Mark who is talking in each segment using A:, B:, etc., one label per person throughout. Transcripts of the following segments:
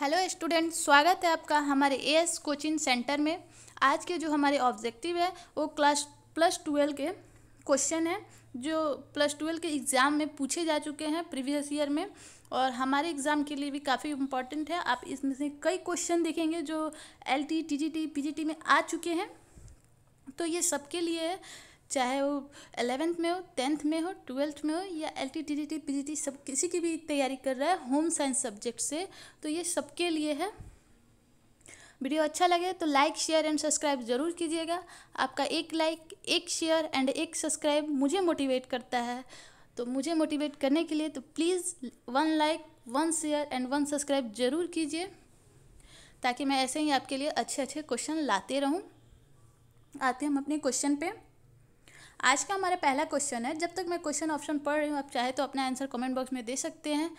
A: hello student स्वागत है आपका हमारे ए एस कोचिंग सेंटर में आज के जो हमारे ऑब्जेक्टिव है वो क्लास प्लस ट्वेल्व के क्वेश्चन है जो प्लस ट्वेल्व के एग्ज़ाम में पूछे जा चुके हैं प्रीवियस ईयर में और हमारे एग्ज़ाम के लिए भी काफ़ी इम्पॉर्टेंट है आप इसमें से कई क्वेश्चन देखेंगे जो L T T G T P G T में आ चुके हैं तो ये सबके लिए है चाहे वो एलेवेंथ में हो टेंथ में हो ट्वेल्थ में हो या L T T T P G T सब किसी की भी तैयारी कर रहा है होम साइंस सब्जेक्ट से तो ये सबके लिए है वीडियो अच्छा लगे तो लाइक शेयर एंड सब्सक्राइब ज़रूर कीजिएगा आपका एक लाइक एक शेयर एंड एक सब्सक्राइब मुझे मोटिवेट करता है तो मुझे मोटिवेट करने के लिए तो please one like one share and one subscribe ज़रूर कीजिए ताकि मैं ऐसे ही आपके लिए अच्छे अच्छे क्वेश्चन लाते रहूँ आते हम अपने क्वेश्चन पे आज का हमारा पहला क्वेश्चन है जब तक मैं क्वेश्चन ऑप्शन पढ़ रही हूँ आप चाहे तो अपना आंसर कमेंट बॉक्स में दे सकते हैं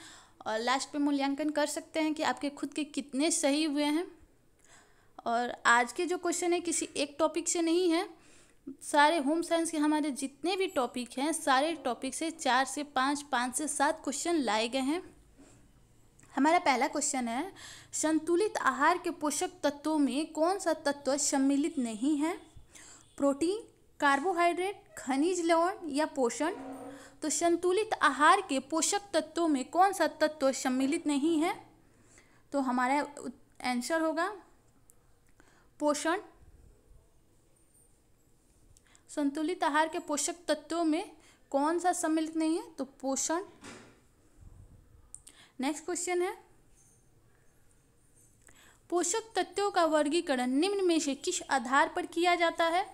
A: और लास्ट पे मूल्यांकन कर सकते हैं कि आपके खुद के कितने सही हुए हैं और आज के जो क्वेश्चन है किसी एक टॉपिक से नहीं है सारे होम साइंस के हमारे जितने भी टॉपिक हैं सारे टॉपिक से चार से पाँच पाँच से सात क्वेश्चन लाए गए हैं हमारा पहला क्वेश्चन है संतुलित आहार के पोषक तत्वों में कौन सा तत्व सम्मिलित नहीं है प्रोटीन कार्बोहाइड्रेट खनिज लवण या पोषण तो संतुलित आहार के पोषक तत्वों में कौन सा तत्व सम्मिलित नहीं है तो हमारा आंसर होगा पोषण संतुलित आहार के पोषक तत्वों में कौन सा सम्मिलित नहीं है तो पोषण नेक्स्ट क्वेश्चन है पोषक तत्वों का वर्गीकरण निम्न में से किस आधार पर किया जाता है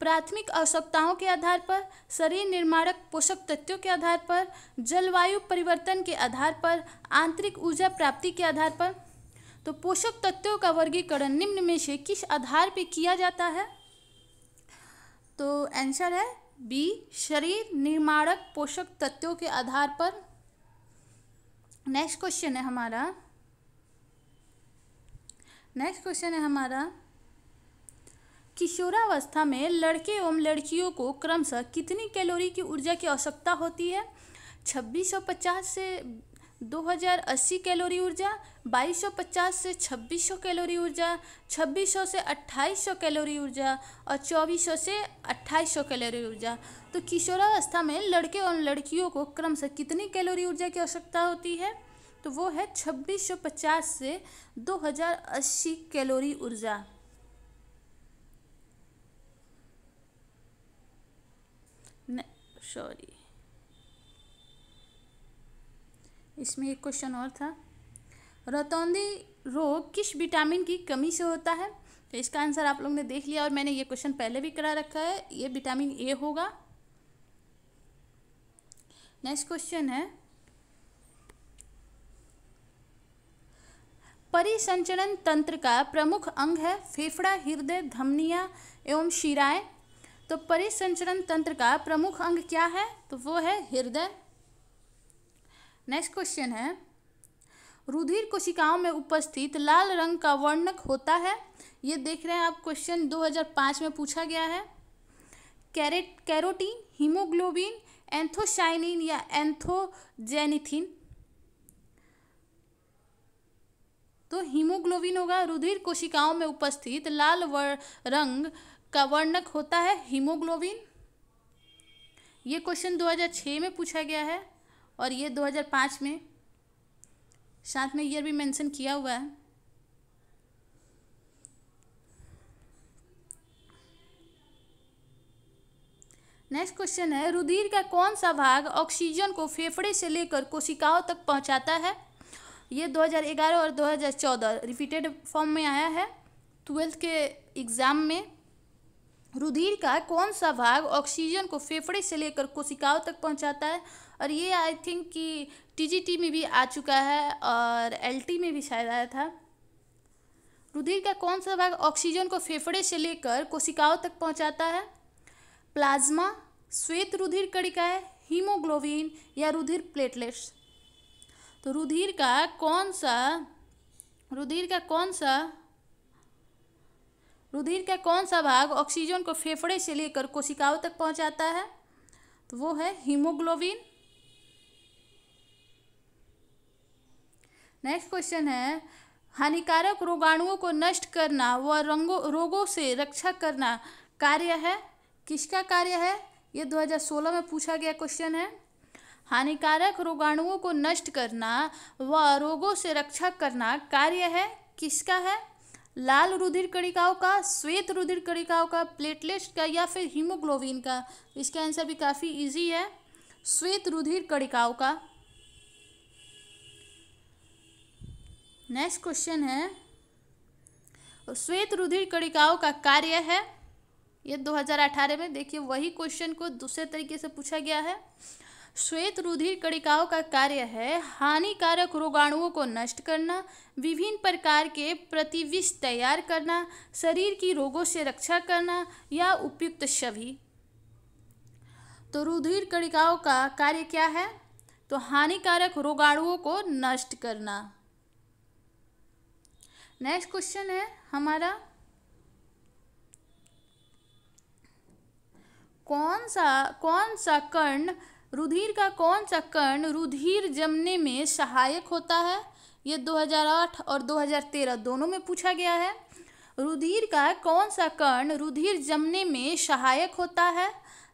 A: प्राथमिक आवश्यकताओं के आधार पर शरीर निर्माणक पोषक तत्वों के आधार पर जलवायु परिवर्तन के आधार पर आंतरिक ऊर्जा प्राप्ति के आधार पर तो पोषक तत्वों का वर्गीकरण निम्न में से किस आधार पर किया जाता है तो आंसर है बी शरीर निर्माणक पोषक तत्वों के आधार पर नेक्स्ट क्वेश्चन है हमारा नेक्स्ट क्वेश्चन है हमारा किशोरावस्था में लड़के एवं लड़कियों को क्रमशः कितनी कैलोरी की ऊर्जा की आवश्यकता होती है 2650 से 2080 कैलोरी ऊर्जा 2250 से 2600 कैलोरी ऊर्जा 2600 से 2800 कैलोरी ऊर्जा और 2400 से 2800 कैलोरी ऊर्जा तो किशोरावस्था में लड़के और लड़कियों को क्रमशः कितनी कैलोरी ऊर्जा की आवश्यकता होती है तो वो है 2650 से 2080 कैलोरी ऊर्जा सॉरी इसमें एक क्वेश्चन और था रतौंदी रोग किस विटामिन की कमी से होता है तो इसका आंसर आप लोग ने देख लिया और मैंने ये क्वेश्चन पहले भी करा रखा है ये विटामिन ए होगा नेक्स्ट क्वेश्चन है परिसंचरण तंत्र का प्रमुख अंग है फेफड़ा हृदय धमनिया एवं शिराएं तो परिसंचरण तंत्र का प्रमुख अंग क्या है तो वो है हृदय नेक्स्ट क्वेश्चन है रुधिर कोशिकाओं में उपस्थित लाल रंग का वर्णक होता है ये देख रहे हैं आप क्वेश्चन 2005 में पूछा गया है कैरेट कैरोटीन हीमोग्लोबिन एंथोशाइनिन या एंथोजेनिथिन तो हीमोग्लोबिन होगा रुधिर कोशिकाओं में उपस्थित लाल रंग का वर्णक होता है हीमोग्लोबिन ये क्वेश्चन 2006 में पूछा गया है और ये 2005 में साथ में ईयर भी मेंशन किया हुआ है नेक्स्ट क्वेश्चन है रुधिर का कौन सा भाग ऑक्सीजन को फेफड़े से लेकर कोशिकाओं तक पहुंचाता है ये 2011 और 2014 रिपीटेड फॉर्म में आया है ट्वेल्थ के एग्ज़ाम में रुधिर का कौन सा भाग ऑक्सीजन को फेफड़े से लेकर कोशिकाओं तक पहुंचाता है और ये आई थिंक कि टीजीटी में भी आ चुका है और एलटी में भी शायद आया था रुधिर का कौन सा भाग ऑक्सीजन को फेफड़े से लेकर कोशिकाओं तक पहुंचाता है प्लाज्मा श्वेत रुधिर कणिकाएं हीमोग्लोबिन या रुधिर प्लेटलेट्स तो रुधिर का कौन सा रुधिर का कौन सा रुधिर का कौन सा भाग ऑक्सीजन को फेफड़े से लेकर कोशिकाओं तक पहुंचाता है तो वो है हीमोग्लोबिन नेक्स्ट क्वेश्चन है हानिकारक रोगाणुओं को नष्ट करना व रंगों रोगों से रक्षा करना कार्य है किसका कार्य है ये 2016 में पूछा गया क्वेश्चन है हानिकारक रोगाणुओं को नष्ट करना व रोगों से रक्षा करना कार्य है किसका है लाल रुधिर कणिकाओं का श्वेत रुधिर कणिकाओं का प्लेटलेट का या फिर हीमोग्लोबिन का इसका आंसर भी काफ़ी इजी है श्वेत रुधिर कणिकाओं का नेक्स्ट क्वेश्चन है श्वेत रुधिर कणिकाओं का कार्य है ये 2018 में देखिए वही क्वेश्चन को दूसरे तरीके से पूछा गया है श्वेत रुधिर कणिकाओं का कार्य है हानिकारक रोगाणुओं को नष्ट करना विभिन्न प्रकार के प्रतिविष तैयार करना शरीर की रोगों से रक्षा करना या उपयुक्त सभी तो रुधिर कणिकाओं का कार्य क्या है तो हानिकारक रोगाणुओं को नष्ट करना नेक्स्ट क्वेश्चन है हमारा कौन सा कौन सा कर्ण रुधिर का कौन सा कर्ण रुधिर जमने में सहायक होता है ये 2008 और 2013 दोनों में पूछा गया है रुधिर का कौन सा कर्ण रुधिर जमने में सहायक होता है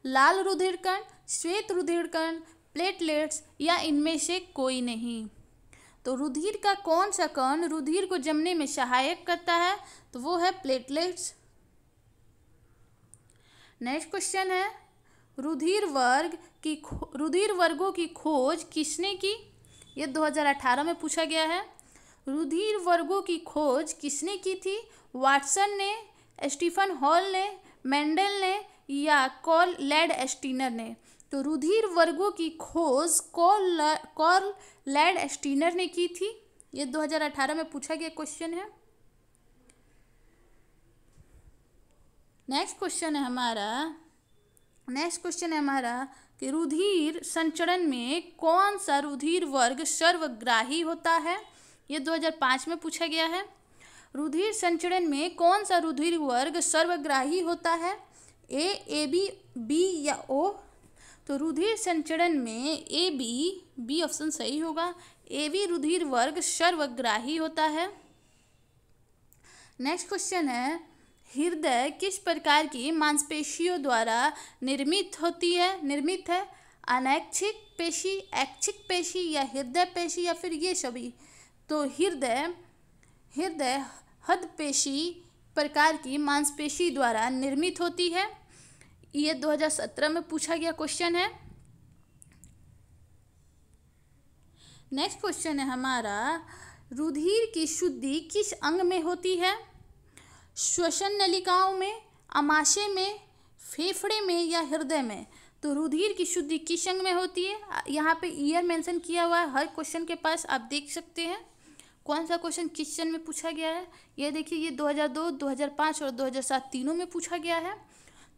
A: लाल रुधिर कर्ण श्वेत रुधिर कर्ण प्लेटलेट्स या इनमें से कोई नहीं तो रुधिर का कौन सा कर्ण रुधिर को जमने में सहायक करता है तो वो है प्लेटलेट्स नेक्स्ट क्वेश्चन है रुधिर वर्ग की रुधिर वर्गों की खोज किसने की ये 2018 में पूछा गया है रुधिर वर्गों की खोज किसने की थी वाटसन ने स्टीफन हॉल ने मेंडल ने या कॉल लेड एस्टीनर ने तो रुधिर वर्गों की खोज कॉल कॉल लेड एस्टीनर ने की थी ये 2018 में पूछा गया क्वेश्चन है नेक्स्ट क्वेश्चन है हमारा नेक्स्ट क्वेश्चन है हमारा कि रुधिर संचरण में कौन सा रुधिर वर्ग सर्वग्राही होता है ये 2005 में पूछा गया है रुधिर संचरण में कौन सा रुधिर वर्ग सर्वग्राही होता है ए ए बी बी या ओ तो रुधिर संचरण में ए बी बी ऑप्शन सही होगा ए बी रुधिर वर्ग सर्वग्राही होता है नेक्स्ट क्वेश्चन है हृदय किस प्रकार की मांसपेशियों द्वारा निर्मित होती है निर्मित है अनैच्छिक पेशी ऐच्छिक पेशी या हृदय पेशी या फिर ये सभी तो हृदय हृदय हद पेशी प्रकार की मांसपेशी द्वारा निर्मित होती है ये 2017 में पूछा गया क्वेश्चन है नेक्स्ट क्वेश्चन है हमारा रुधिर की शुद्धि किस अंग में होती है श्वसन नलिकाओं में अमाशय में फेफड़े में या हृदय में तो रुधिर की शुद्धि किस अंग में होती है यहाँ पे ईयर मेंशन किया हुआ है हर क्वेश्चन के पास आप देख सकते हैं कौन सा क्वेश्चन किस सन में पूछा गया है यह देखिए ये 2002, 2005 और 2007 तीनों में पूछा गया है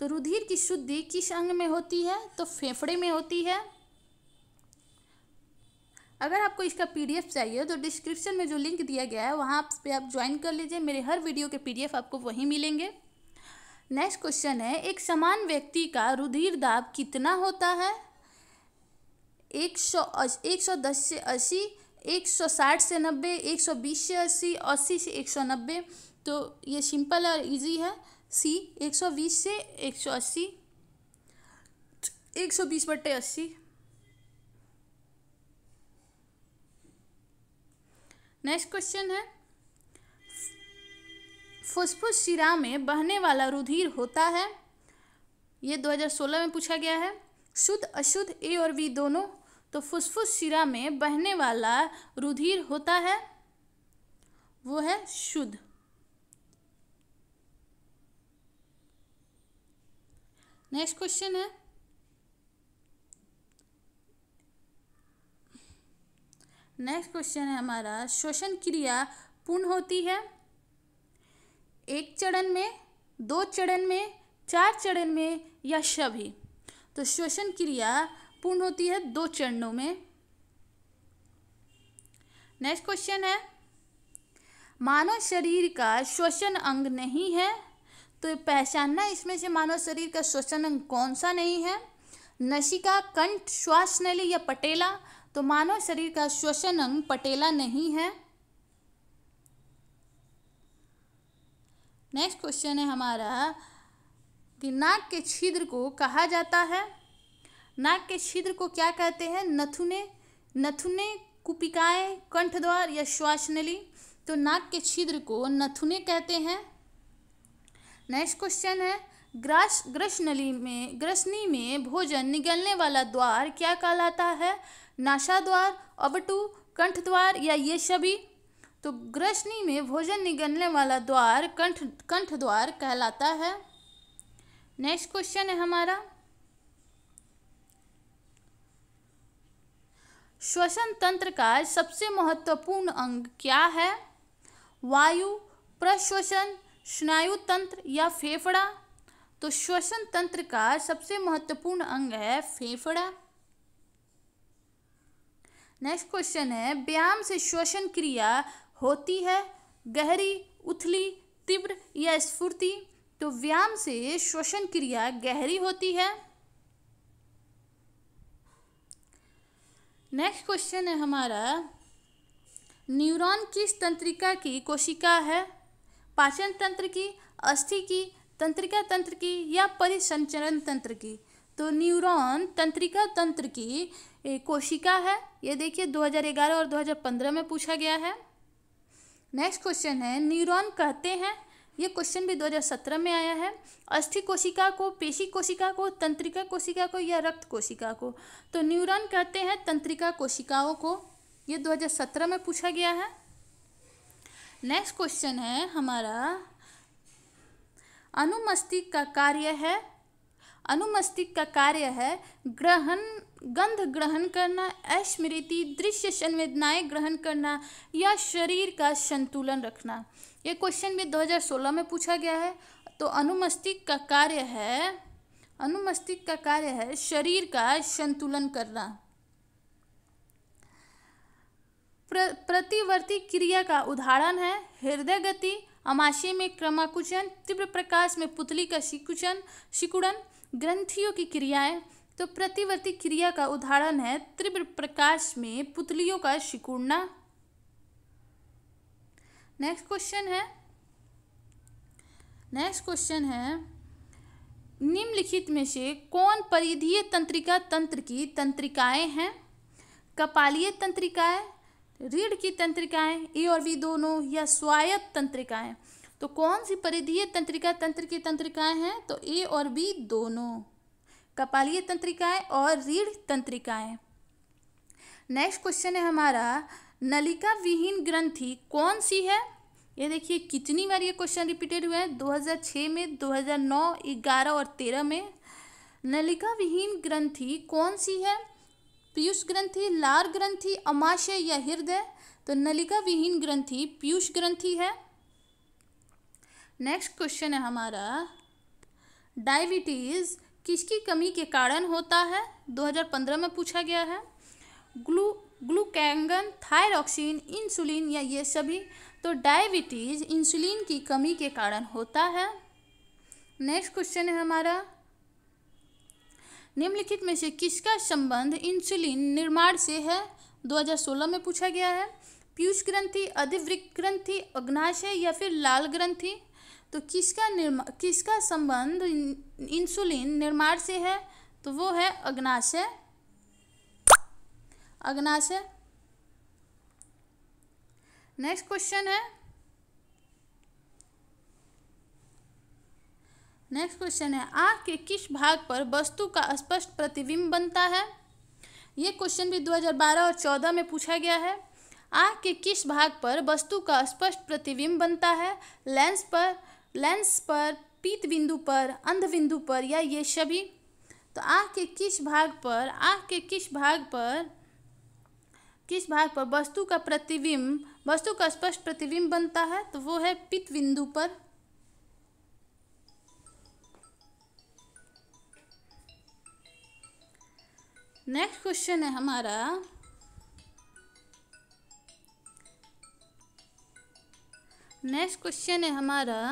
A: तो रुधिर की शुद्धि किस अंग में होती है तो फेफड़े में होती है अगर आपको इसका पीडीएफ चाहिए तो डिस्क्रिप्शन में जो लिंक दिया गया है वहाँ पे आप ज्वाइन कर लीजिए मेरे हर वीडियो के पीडीएफ आपको वहीं मिलेंगे नेक्स्ट क्वेश्चन है एक समान व्यक्ति का रुधिर दाब कितना होता है एक सौ एक सौ दस से अस्सी एक सौ साठ से नब्बे एक सौ बीस से अस्सी अस्सी से एक सौ नब्बे तो ये सिंपल और इजी है सी एक सौ बीस से एक सौ अस्सी एक सौ बीस बट्टे अस्सी नेक्स्ट क्वेश्चन है फुसफुस शिरा में बहने वाला रुधिर होता है ये 2016 में पूछा गया है शुद्ध अशुद्ध ए और बी दोनों तो फुसफुस शिरा में बहने वाला रुधिर होता है वो है शुद्ध नेक्स्ट क्वेश्चन है नेक्स्ट क्वेश्चन है हमारा श्वसन क्रिया पूर्ण होती है एक चरण में दो चरण में चार चरण में या सभी तो श्वसन क्रिया पूर्ण होती है दो चरणों में नेक्स्ट क्वेश्चन है मानव शरीर का श्वसन अंग नहीं है तो पहचानना इसमें से मानव शरीर का श्वसन अंग कौन सा नहीं है नशिका कंठ श्वास नली या पटेला तो मानव शरीर का श्वसन अंग पटेला नहीं है नेक्स्ट क्वेश्चन है हमारा कि नाक के छिद्र को कहा जाता है नाक के छिद्र को क्या कहते हैं नथुने नथुने कुपिकाएं द्वार या श्वासनली तो नाक के छिद्र को नथुने कहते हैं नेक्स्ट क्वेश्चन है ग्रास ग्रसनली में ग्रसनी में भोजन निगलने वाला द्वार क्या कहलाता है नाशा द्वार अवटु कंठ द्वार या ये सभी तो ग्रसनी में भोजन निगलने वाला द्वार कंठ कंठ द्वार कहलाता है नेक्स्ट क्वेश्चन है हमारा श्वसन तंत्र का सबसे महत्वपूर्ण अंग क्या है वायु प्रश्वसन स्नायु तंत्र या फेफड़ा तो श्वसन तंत्र का सबसे महत्वपूर्ण अंग है फेफड़ा नेक्स्ट क्वेश्चन है व्यायाम से श्वसन क्रिया होती है गहरी उथली तीव्र या स्फूर्ति तो व्यायाम से श्वसन क्रिया गहरी होती है नेक्स्ट क्वेश्चन है हमारा न्यूरॉन किस तंत्रिका की कोशिका है पाचन तंत्र की अस्थि की तंत्रिका तंत्र की या परिसंचरण तंत्र की तो न्यूरॉन तंत्रिका तंत्र की कोशिका है ये देखिए 2011 और 2015 में पूछा गया है नेक्स्ट क्वेश्चन है न्यूरॉन कहते हैं ये क्वेश्चन भी 2017 में आया है अस्थि कोशिका को पेशी कोशिका को तंत्रिका कोशिका को या रक्त कोशिका को तो न्यूरॉन कहते हैं तंत्रिका कोशिकाओं को ये 2017 में पूछा गया है नेक्स्ट क्वेश्चन है हमारा अनुमस्तिक का कार्य है अनुमस्तिक का कार्य है ग्रहण गंध ग्रहण करना अस्मृति दृश्य संवेदनाएं ग्रहण करना या शरीर का संतुलन रखना ये क्वेश्चन भी 2016 में पूछा गया है तो अनुमस्तिक का कार्य है अनुमस्तिक का कार्य है शरीर का संतुलन करना प्र, प्रतिवर्ती क्रिया का उदाहरण है हृदय गति अमाशय में क्रमाकुचन तीव्र प्रकाश में पुतली का सिकुचन सिकुड़न ग्रंथियों की क्रियाएं तो प्रतिवर्ती क्रिया का उदाहरण है तीव्र प्रकाश में पुतलियों का सिकुड़ना नेक्स्ट क्वेश्चन है नेक्स्ट क्वेश्चन है निम्नलिखित में से कौन परिधीय तंत्रिका तंत्र की तंत्रिकाएं हैं कपालीय तंत्रिकाएं रीढ़ की तंत्रिकाएं ए और बी दोनों या स्वायत्त तंत्रिकाएं तो कौन सी परिधीय तंत्रिका तंत्र की तंत्रिकाएं हैं तो ए और बी दोनों कपालीय तंत्रिकाएं और रीढ़ तंत्रिकाएं नेक्स्ट क्वेश्चन है हमारा नलिका विहीन ग्रंथि कौन सी है ये देखिए कितनी बार ये क्वेश्चन रिपीटेड हुआ है 2006 में 2009 11 और 13 में नलिका विहीन ग्रंथि कौन सी है पीयूष ग्रंथि लार ग्रंथि अमाशय या हृदय तो नलिका विहीन ग्रंथि पीयूष ग्रंथि है नेक्स्ट क्वेश्चन है हमारा डायबिटीज़ किसकी कमी के कारण होता है 2015 में पूछा गया है ग्लू ग्लूकैंगन थायरॉक्सिन इंसुलिन या ये सभी तो डायबिटीज़ इंसुलिन की कमी के कारण होता है नेक्स्ट क्वेश्चन है हमारा निम्नलिखित में से किसका संबंध इंसुलिन निर्माण से है 2016 में पूछा गया है पीयूष ग्रंथि अधिवृक ग्रंथि अग्नाशय या फिर लाल ग्रंथि तो किसका निर्मा किसका संबंध इंसुलिन निर्माण से है तो वो है अग्नाशय अग्नाशय नेक्स्ट क्वेश्चन है नेक्स्ट क्वेश्चन है आंख के किस भाग पर वस्तु का स्पष्ट प्रतिबिंब बनता है ये क्वेश्चन भी 2012 और 14 में पूछा गया है आंख के किस भाग पर वस्तु का स्पष्ट प्रतिबिंब बनता है लेंस पर लेंस पर पीत बिंदु पर अंध बिंदु पर या ये सभी तो आँख के किस भाग पर आँख के किस भाग पर किस भाग पर वस्तु का प्रतिबिंब वस्तु का स्पष्ट प्रतिबिंब बनता है तो वो है पित बिंदु पर नेक्स्ट क्वेश्चन है हमारा नेक्स्ट क्वेश्चन है हमारा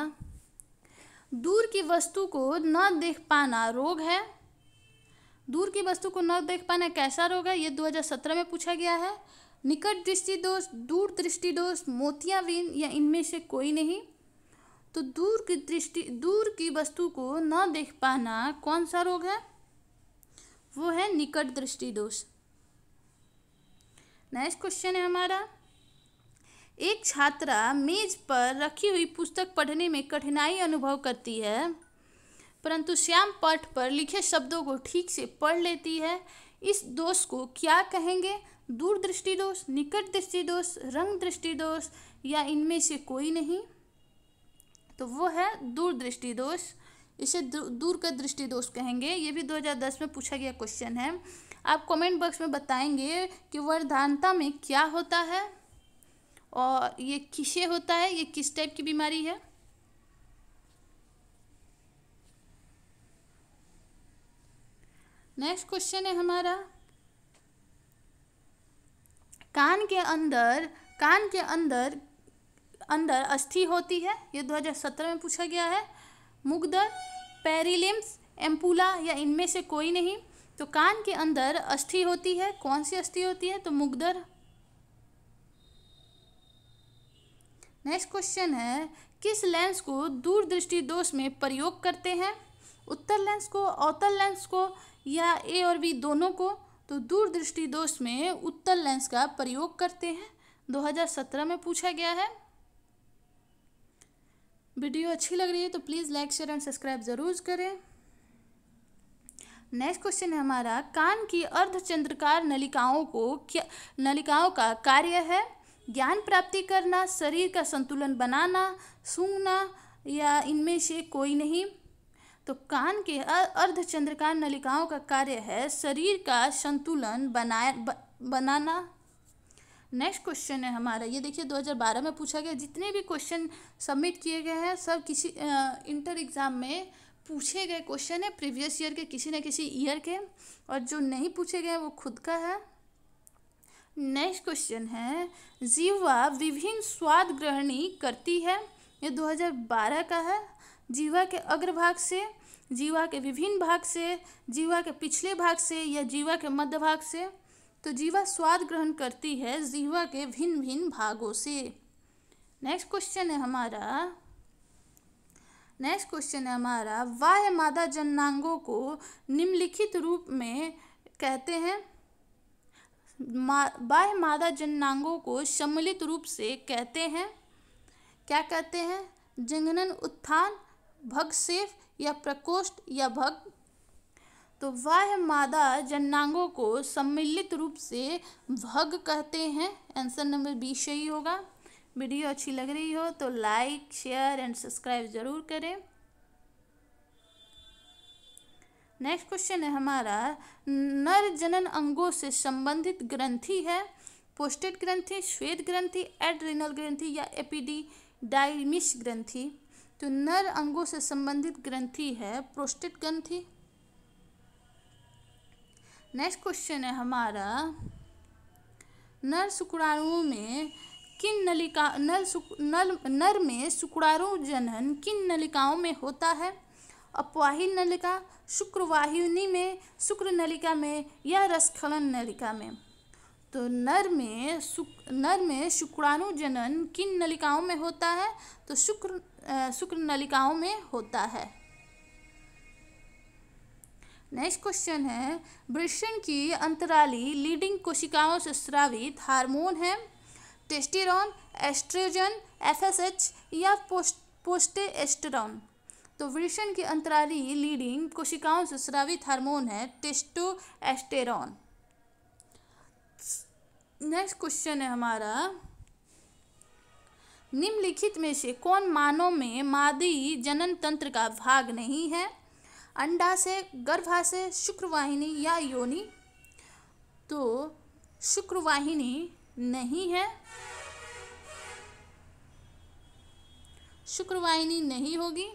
A: दूर की वस्तु को न देख पाना रोग है दूर की वस्तु को न देख पाना कैसा रोग है ये 2017 में पूछा गया है निकट दृष्टि दोष दूर दृष्टि दोष मोतियाबीन या इनमें से कोई नहीं तो दूर की दृष्टि दूर की वस्तु को न देख पाना कौन सा रोग है वो है निकट दृष्टि दोष नेक्स्ट क्वेश्चन है हमारा एक छात्रा मेज पर रखी हुई पुस्तक पढ़ने में कठिनाई अनुभव करती है परंतु श्याम पाठ पर लिखे शब्दों को ठीक से पढ़ लेती है इस दोष को क्या कहेंगे दूरदृष्टि दोष निकट दृष्टि दोष रंग दृष्टि दोष या इनमें से कोई नहीं तो वो है दूरदृष्टि दोष इसे दूर का दृष्टि दोष कहेंगे ये भी 2010 में पूछा गया क्वेश्चन है आप कमेंट बॉक्स में बताएंगे कि वर्धानता में क्या होता है और ये किसे होता है ये किस टाइप की बीमारी है नेक्स्ट क्वेश्चन है हमारा कान के अंदर कान के अंदर अंदर अस्थि होती है ये 2017 में पूछा गया है मुगदर पेरिलिम्स एम्पूला या इनमें से कोई नहीं तो कान के अंदर अस्थि होती है कौन सी अस्थि होती है तो मुगदर नेक्स्ट क्वेश्चन है किस लेंस को दूरदृष्टि दोष में प्रयोग करते हैं उत्तर लेंस को अवतल लेंस को या ए और बी दोनों को तो दूरदृष्टि दोष में उत्तर लेंस का प्रयोग करते हैं 2017 में पूछा गया है वीडियो अच्छी लग रही है तो please like share and subscribe ज़रूर करें नेक्स्ट क्वेश्चन है हमारा कान की अर्धचंद्रकार नलिकाओं को क्या नलिकाओं का कार्य है ज्ञान प्राप्ति करना शरीर का संतुलन बनाना सूंघना या इनमें से कोई नहीं तो कान के अर्धचंद्रकान नलिकाओं का कार्य है शरीर का संतुलन बनाए ब, बनाना नेक्स्ट क्वेश्चन है हमारा ये देखिए 2012 में पूछा गया जितने भी क्वेश्चन सबमिट किए गए हैं सब किसी इंटर एग्ज़ाम में पूछे गए क्वेश्चन है प्रीवियस ईयर के किसी न किसी ईयर के और जो नहीं पूछे गए वो खुद का है नेक्स्ट क्वेश्चन है जीवा विभिन्न स्वाद ग्रहणी करती है ये 2012 का है जीवा के अग्रभाग से जीवा के विभिन्न भाग से जीवा के पिछले भाग से या जीवा के मध्य भाग से तो जीवा स्वाद ग्रहण करती है जीवा के भिन्न भिन्न भागों से नेक्स्ट क्वेश्चन है हमारा नेक्स्ट क्वेश्चन है हमारा वाह मादा जननांगों को निम्नलिखित रूप में कहते हैं बाह्य मादा जननांगों को सम्मिलित रूप से कहते हैं क्या कहते हैं जंगनन उत्थान भगसेफ या प्रकोष्ठ या भग तो वह मादा जननांगों को सम्मिलित रूप से भग कहते हैं आंसर नंबर बी सही होगा वीडियो अच्छी लग रही हो तो लाइक शेयर एंड सब्सक्राइब ज़रूर करें नेक्स्ट क्वेश्चन है हमारा नर जनन अंगों से संबंधित ग्रंथि है पोस्टेड ग्रंथि श्वेत ग्रंथि एड्रिनल ग्रंथि या एपीडी डायमिश ग्रंथि तो नर अंगों से संबंधित ग्रंथि है प्रोस्टेट ग्रंथि नेक्स्ट क्वेश्चन है हमारा नर शुक्राणुओं में किन नलिका नल नल नर में शुक्राणु जनन किन नलिकाओं में होता है अपवाही नलिका शुक्रवाहिनी में शुक्र नलिका में या रसखलन नलिका में तो नर में शुक्र नर में शुक्राणु जनन किन नलिकाओं में होता है तो शुक्र शुक्र नलिकाओं में होता है नेक्स्ट क्वेश्चन है वृषण की अंतराली लीडिंग कोशिकाओं से स्रावित हार्मोन है टेस्टिरॉन एस्ट्रोजन एफएसएच या पोस्ट पोस्टेस्टेरॉन तो वृषण की अंतरारी लीडिंग कोशिकाओं से स्रावित हार्मोन है टेस्टोएस्टेरॉन नेक्स्ट क्वेश्चन है हमारा निम्नलिखित में से कौन मानव में मादी जनन तंत्र का भाग नहीं है अंडा से गर्भाशय शुक्रवाहिनी या योनि तो शुक्रवाहिनी नहीं है शुक्रवाहिनी नहीं होगी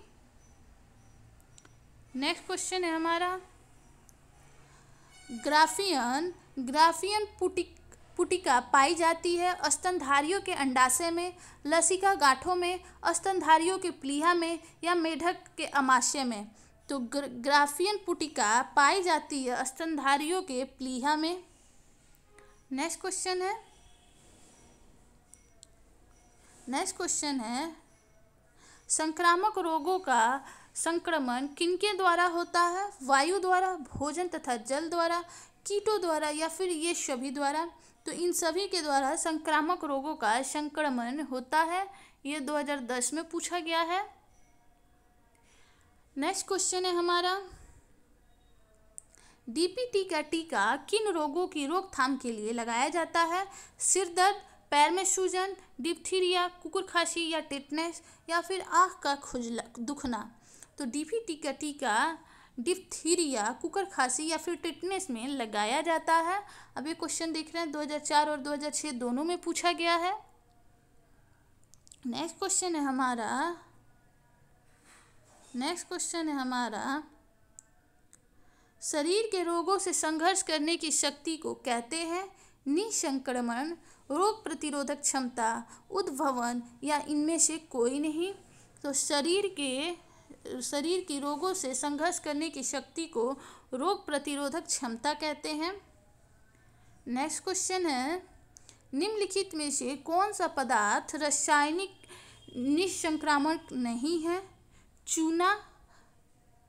A: नेक्स्ट क्वेश्चन है हमारा ग्राफियन ग्राफियन पुटिक पुटिका पाई जाती है अस्तनधारियों के अंडाशय में लसिका गांठों में अस्तनधारियों के प्लीहा में या मेढक के अमाशय में तो ग्र, ग्राफियन पुटिका पाई जाती है अस्तनधारियों के प्लीहा में नेक्स्ट क्वेश्चन है नेक्स्ट क्वेश्चन है संक्रामक रोगों का संक्रमण किनके द्वारा होता है वायु द्वारा भोजन तथा जल द्वारा कीटों द्वारा या फिर ये सभी द्वारा तो इन सभी के द्वारा संक्रामक रोगों का संक्रमण होता है ये 2010 में पूछा गया है नेक्स्ट क्वेश्चन है हमारा डीपीटी का टीका किन रोगों की रोकथाम के लिए लगाया जाता है सिर दर्द पैर में सूजन डिप्थीरिया कुकुर खांसी या टिटनेस या फिर आँख का खुजला दुखना तो डिफी टीका टीका डिप्थीरिया कुकर खांसी या फिर टिटनेस में लगाया जाता है अब ये क्वेश्चन देख रहे हैं 2004 और 2006 दोनों में पूछा गया है नेक्स्ट क्वेश्चन है हमारा नेक्स्ट क्वेश्चन है हमारा शरीर के रोगों से संघर्ष करने की शक्ति को कहते हैं निसंक्रमण रोग प्रतिरोधक क्षमता उद्भवन या इनमें से कोई नहीं तो शरीर के शरीर के रोगों से संघर्ष करने की शक्ति को रोग प्रतिरोधक क्षमता कहते हैं नेक्स्ट क्वेश्चन है निम्नलिखित में से कौन सा पदार्थ रासायनिक निसंक्रामक नहीं है चूना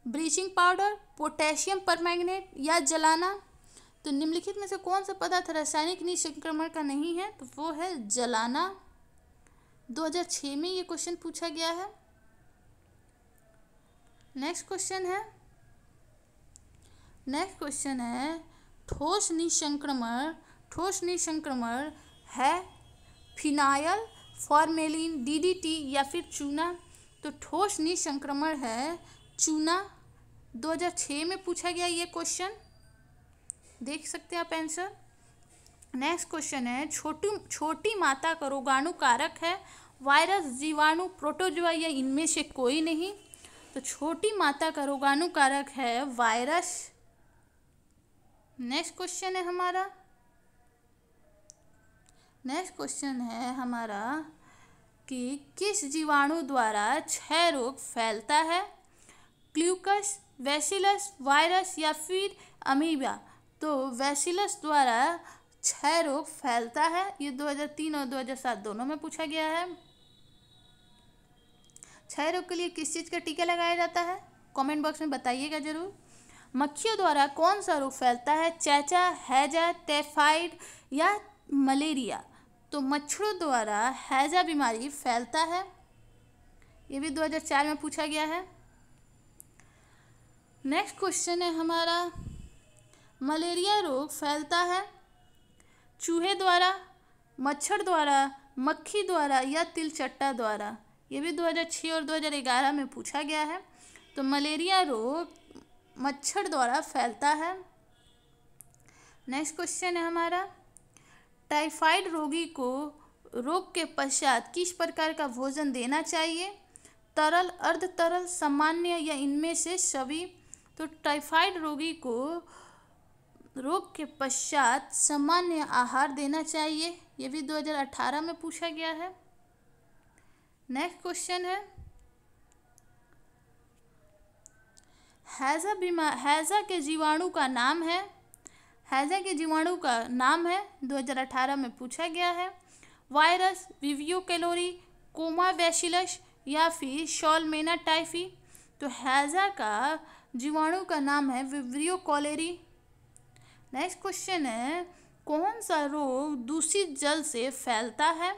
A: ब्लीचिंग पाउडर पोटेशियम परमैंगनेट या जलाना तो निम्नलिखित में से कौन सा पदार्थ रासायनिक निसंक्रमण का नहीं है तो वो है जलाना 2006 में ये क्वेश्चन पूछा गया है नेक्स्ट क्वेश्चन है नेक्स्ट क्वेश्चन है ठोस निसंक्रमण ठोस निसंक्रमण है फिनाइल फॉर्मेलिन डीडीटी या फिर चूना तो ठोस निसंक्रमण है चूना 2006 में पूछा गया ये क्वेश्चन देख सकते हैं आप आंसर नेक्स्ट क्वेश्चन है छोटी छोटी माता का रोगाणु कारक है वायरस जीवाणु प्रोटोजोआ या इनमें से कोई नहीं तो छोटी माता का रोगाणुकारक है वायरस नेक्स्ट क्वेश्चन है हमारा नेक्स्ट क्वेश्चन है हमारा कि किस जीवाणु द्वारा क्षय रोग फैलता है क्ल्यूकस वैसिलस वायरस या फिर अमीबा तो वैसिलस द्वारा क्षय रोग फैलता है ये 2003 और 2007 दोनों में पूछा गया है क्षय रोग के लिए किस चीज़ का टीका लगाया जाता है कमेंट बॉक्स में बताइएगा जरूर मक्खियों द्वारा कौन सा रोग फैलता है चैचा हैजा टेफाइड या मलेरिया तो मच्छरों द्वारा हैजा बीमारी फैलता है ये भी 2004 में पूछा गया है नेक्स्ट क्वेश्चन है हमारा मलेरिया रोग फैलता है चूहे द्वारा मच्छर द्वारा मक्खी द्वारा या तिलचट्टा द्वारा ये भी 2006 और 2011 में पूछा गया है तो मलेरिया रोग मच्छर द्वारा फैलता है नेक्स्ट क्वेश्चन है हमारा टाइफाइड रोगी को रोग के पश्चात किस प्रकार का भोजन देना चाहिए तरल अर्ध तरल सामान्य या इनमें से सभी तो टाइफाइड रोगी को रोग के पश्चात सामान्य आहार देना चाहिए यह भी 2018 में पूछा गया है नेक्स्ट क्वेश्चन है हैज़ा बीमा हैज़ा के जीवाणु का नाम है हैज़ा के जीवाणु का नाम है 2018 में पूछा गया है वायरस विवियो कैलोरी कोमा वैशिलश या फिर शॉलमेना टाइफी तो हैज़ा का जीवाणु का नाम है विवियो कॉलेरी नेक्स्ट क्वेश्चन है कौन सा रोग दूषित जल से फैलता है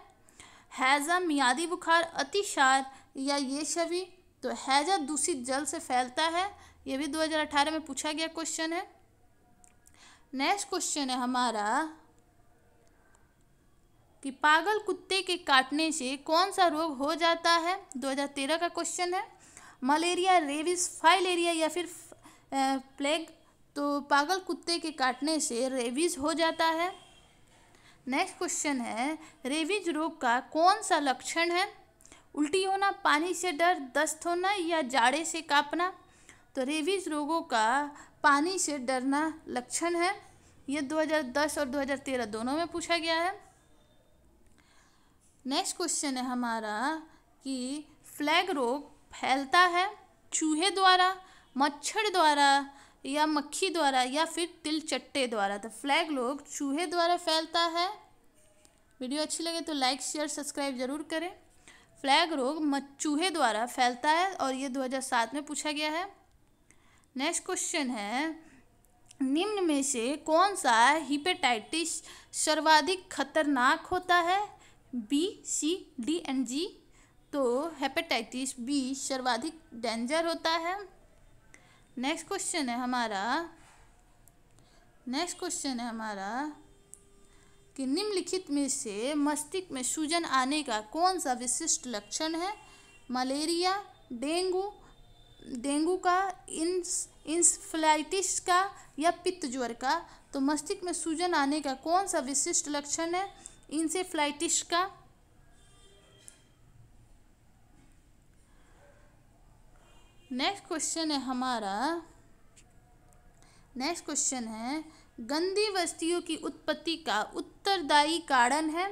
A: हैज़ा मियादी बुखार अतिशार या ये छवि तो हैज़ा दूषित जल से फैलता है ये भी 2018 में पूछा गया क्वेश्चन है नेक्स्ट क्वेश्चन है हमारा कि पागल कुत्ते के काटने से कौन सा रोग हो जाता है 2013 का क्वेश्चन है मलेरिया रेबिस फाइलेरिया या फिर प्लेग तो पागल कुत्ते के काटने से रेविस हो जाता है नेक्स्ट क्वेश्चन है रेबीज रोग का कौन सा लक्षण है उल्टी होना पानी से डर दस्त होना या जाड़े से कांपना तो रेबीज रोगों का पानी से डरना लक्षण है ये 2010 और 2013 दोनों में पूछा गया है नेक्स्ट क्वेश्चन है हमारा कि फ्लैग रोग फैलता है चूहे द्वारा मच्छर द्वारा या मक्खी द्वारा या फिर तिलचट्टे द्वारा तो फ्लैग लोग चूहे द्वारा फैलता है वीडियो अच्छी लगे तो लाइक शेयर सब्सक्राइब जरूर करें फ्लैग रोग चूहे द्वारा फैलता है और ये 2007 में पूछा गया है नेक्स्ट क्वेश्चन है निम्न में से कौन सा हिपेटाइटिस सर्वाधिक खतरनाक होता है B C D and G तो हेपेटाइटिस बी सर्वाधिक डेंजर होता है नेक्स्ट क्वेश्चन है हमारा नेक्स्ट क्वेश्चन है हमारा कि निम्नलिखित में से मस्तिष्क में सूजन आने का कौन सा विशिष्ट लक्षण है मलेरिया डेंगू डेंगू का इंस इंसफ्लाइटिस का या पित्त ज्वर का तो मस्तिष्क में सूजन आने का कौन सा विशिष्ट लक्षण है इंसेफ्लाइटिस का नेक्स्ट क्वेश्चन है हमारा नेक्स्ट क्वेश्चन है गंदी वस्तियों की उत्पत्ति का उत्तरदायी कारण है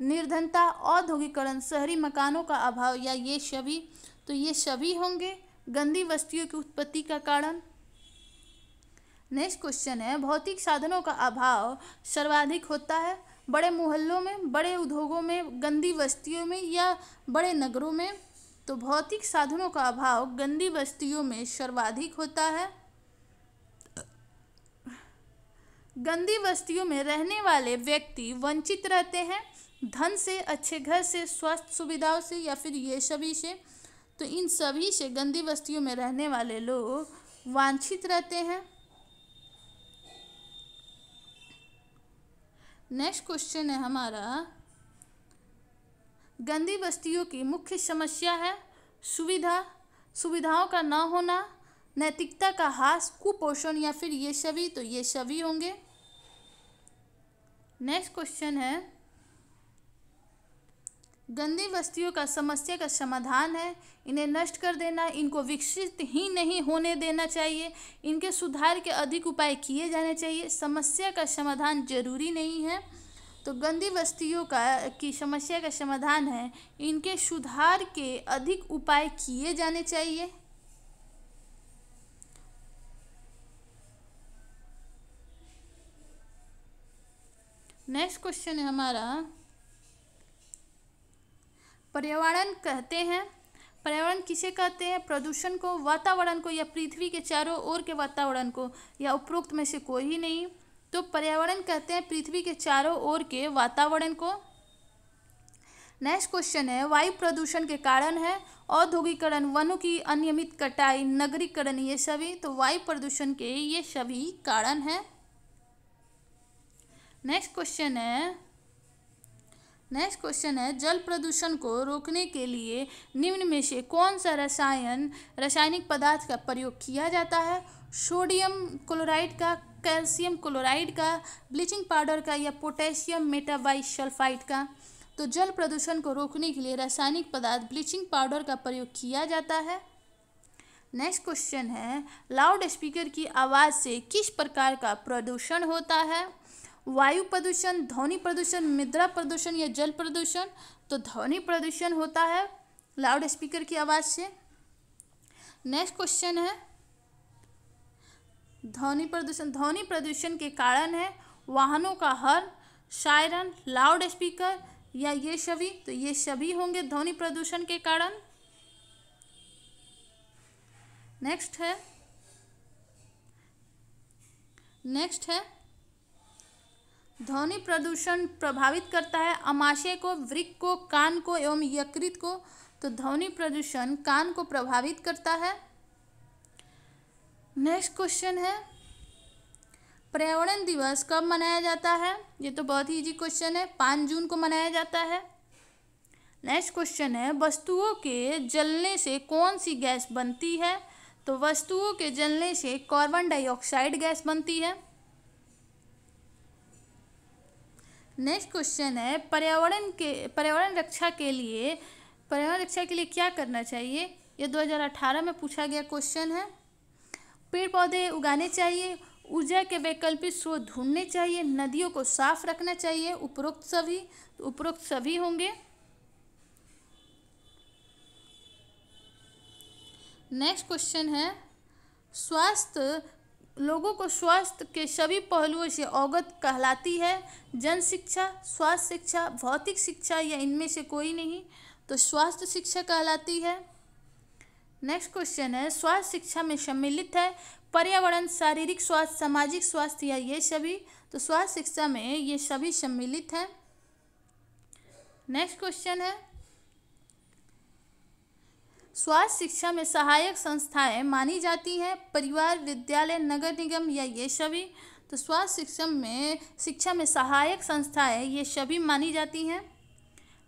A: निर्धनता औद्योगिकरण शहरी मकानों का अभाव या ये सभी तो ये सभी होंगे गंदी वस्तियों की उत्पत्ति का कारण नेक्स्ट क्वेश्चन है भौतिक साधनों का अभाव सर्वाधिक होता है बड़े मोहल्लों में बड़े उद्योगों में गंदी बस्तियों में या बड़े नगरों में तो भौतिक साधनों का अभाव गंदी बस्तियों में सर्वाधिक होता है गंदी बस्तियों में रहने वाले व्यक्ति वंचित रहते हैं धन से अच्छे घर से स्वास्थ्य सुविधाओं से या फिर ये सभी से तो इन सभी से गंदी बस्तियों में रहने वाले लोग वांछित रहते हैं नेक्स्ट क्वेश्चन है हमारा गंदी बस्तियों की मुख्य समस्या है सुविधा सुविधाओं का ना होना नैतिकता का हास कुपोषण या फिर ये सभी तो ये सभी होंगे नेक्स्ट क्वेश्चन है गंदी बस्तियों का समस्या का समाधान है इन्हें नष्ट कर देना इनको विकसित ही नहीं होने देना चाहिए इनके सुधार के अधिक उपाय किए जाने चाहिए समस्या का समाधान जरूरी नहीं है तो गंदी बस्तियों का की समस्या का समाधान है इनके सुधार के अधिक उपाय किए जाने चाहिए नेक्स्ट क्वेश्चन है हमारा पर्यावरण कहते हैं पर्यावरण किसे कहते हैं प्रदूषण को वातावरण को या पृथ्वी के चारों ओर के वातावरण को या उपरोक्त में से कोई ही नहीं तो पर्यावरण कहते हैं पृथ्वी के चारों ओर के वातावरण को नेक्स्ट क्वेश्चन है वायु प्रदूषण के कारण है औद्योगिकरण वनों की अनियमित कटाई नगरीकरण ये सभी तो वायु प्रदूषण के ये सभी कारण हैं नेक्स्ट क्वेश्चन है नेक्स्ट क्वेश्चन है जल प्रदूषण को रोकने के लिए निम्न में से कौन सा रसायन रासायनिक पदार्थ का प्रयोग किया जाता है सोडियम क्लोराइड का कैल्शियम क्लोराइड का ब्लीचिंग पाउडर का या पोटेशियम सल्फाइड का तो जल प्रदूषण को रोकने के लिए रासायनिक पदार्थ ब्लीचिंग पाउडर का प्रयोग किया जाता है नेक्स्ट क्वेश्चन है लाउड स्पीकर की आवाज़ से किस प्रकार का प्रदूषण होता है वायु प्रदूषण ध्वनि प्रदूषण मृदा प्रदूषण या जल प्रदूषण तो ध्वनि प्रदूषण होता है लाउड स्पीकर की आवाज़ से नेक्स्ट क्वेश्चन है ध्वनि प्रदूषण ध्वनि प्रदूषण के कारण है वाहनों का हर्न शायरन लाउड स्पीकर या ये सभी तो ये सभी होंगे ध्वनि प्रदूषण के कारण नेक्स्ट है नेक्स्ट है ध्वनि प्रदूषण प्रभावित करता है अमाशय को वृक को कान को एवं यकृत को तो ध्वनि प्रदूषण कान को प्रभावित करता है नेक्स्ट क्वेश्चन है पर्यावरण दिवस कब मनाया जाता है ये तो बहुत ही इजी क्वेश्चन है पाँच जून को मनाया जाता है नेक्स्ट क्वेश्चन है वस्तुओं के जलने से कौन सी गैस बनती है तो वस्तुओं के जलने से कार्बन डाइऑक्साइड गैस बनती है नेक्स्ट क्वेश्चन है पर्यावरण के पर्यावरण रक्षा के लिए पर्यावरण रक्षा के लिए क्या करना चाहिए यह 2018 में पूछा गया क्वेश्चन है पेड़ पौधे उगाने चाहिए ऊर्जा के वैकल्पिक स्रोत ढूंढने चाहिए नदियों को साफ रखना चाहिए उपरोक्त सभी तो उपरोक्त सभी होंगे नेक्स्ट क्वेश्चन है स्वास्थ्य लोगों को स्वास्थ्य के सभी पहलुओं से अवगत कहलाती है जन शिक्षा स्वास्थ्य शिक्षा भौतिक शिक्षा या इनमें से कोई नहीं तो स्वास्थ्य शिक्षा कहलाती है नेक्स्ट क्वेश्चन है स्वास्थ्य शिक्षा में सम्मिलित है पर्यावरण शारीरिक स्वास्थ्य सामाजिक स्वास्थ्य या ये सभी तो स्वास्थ्य शिक्षा में ये सभी सम्मिलित हैं नेक्स्ट क्वेश्चन है स्वास्थ्य शिक्षा में सहायक संस्थाएं मानी जाती हैं परिवार विद्यालय नगर निगम या ये सभी तो स्वास्थ्य शिक्षा में शिक्षा में सहायक संस्थाएं ये सभी मानी जाती हैं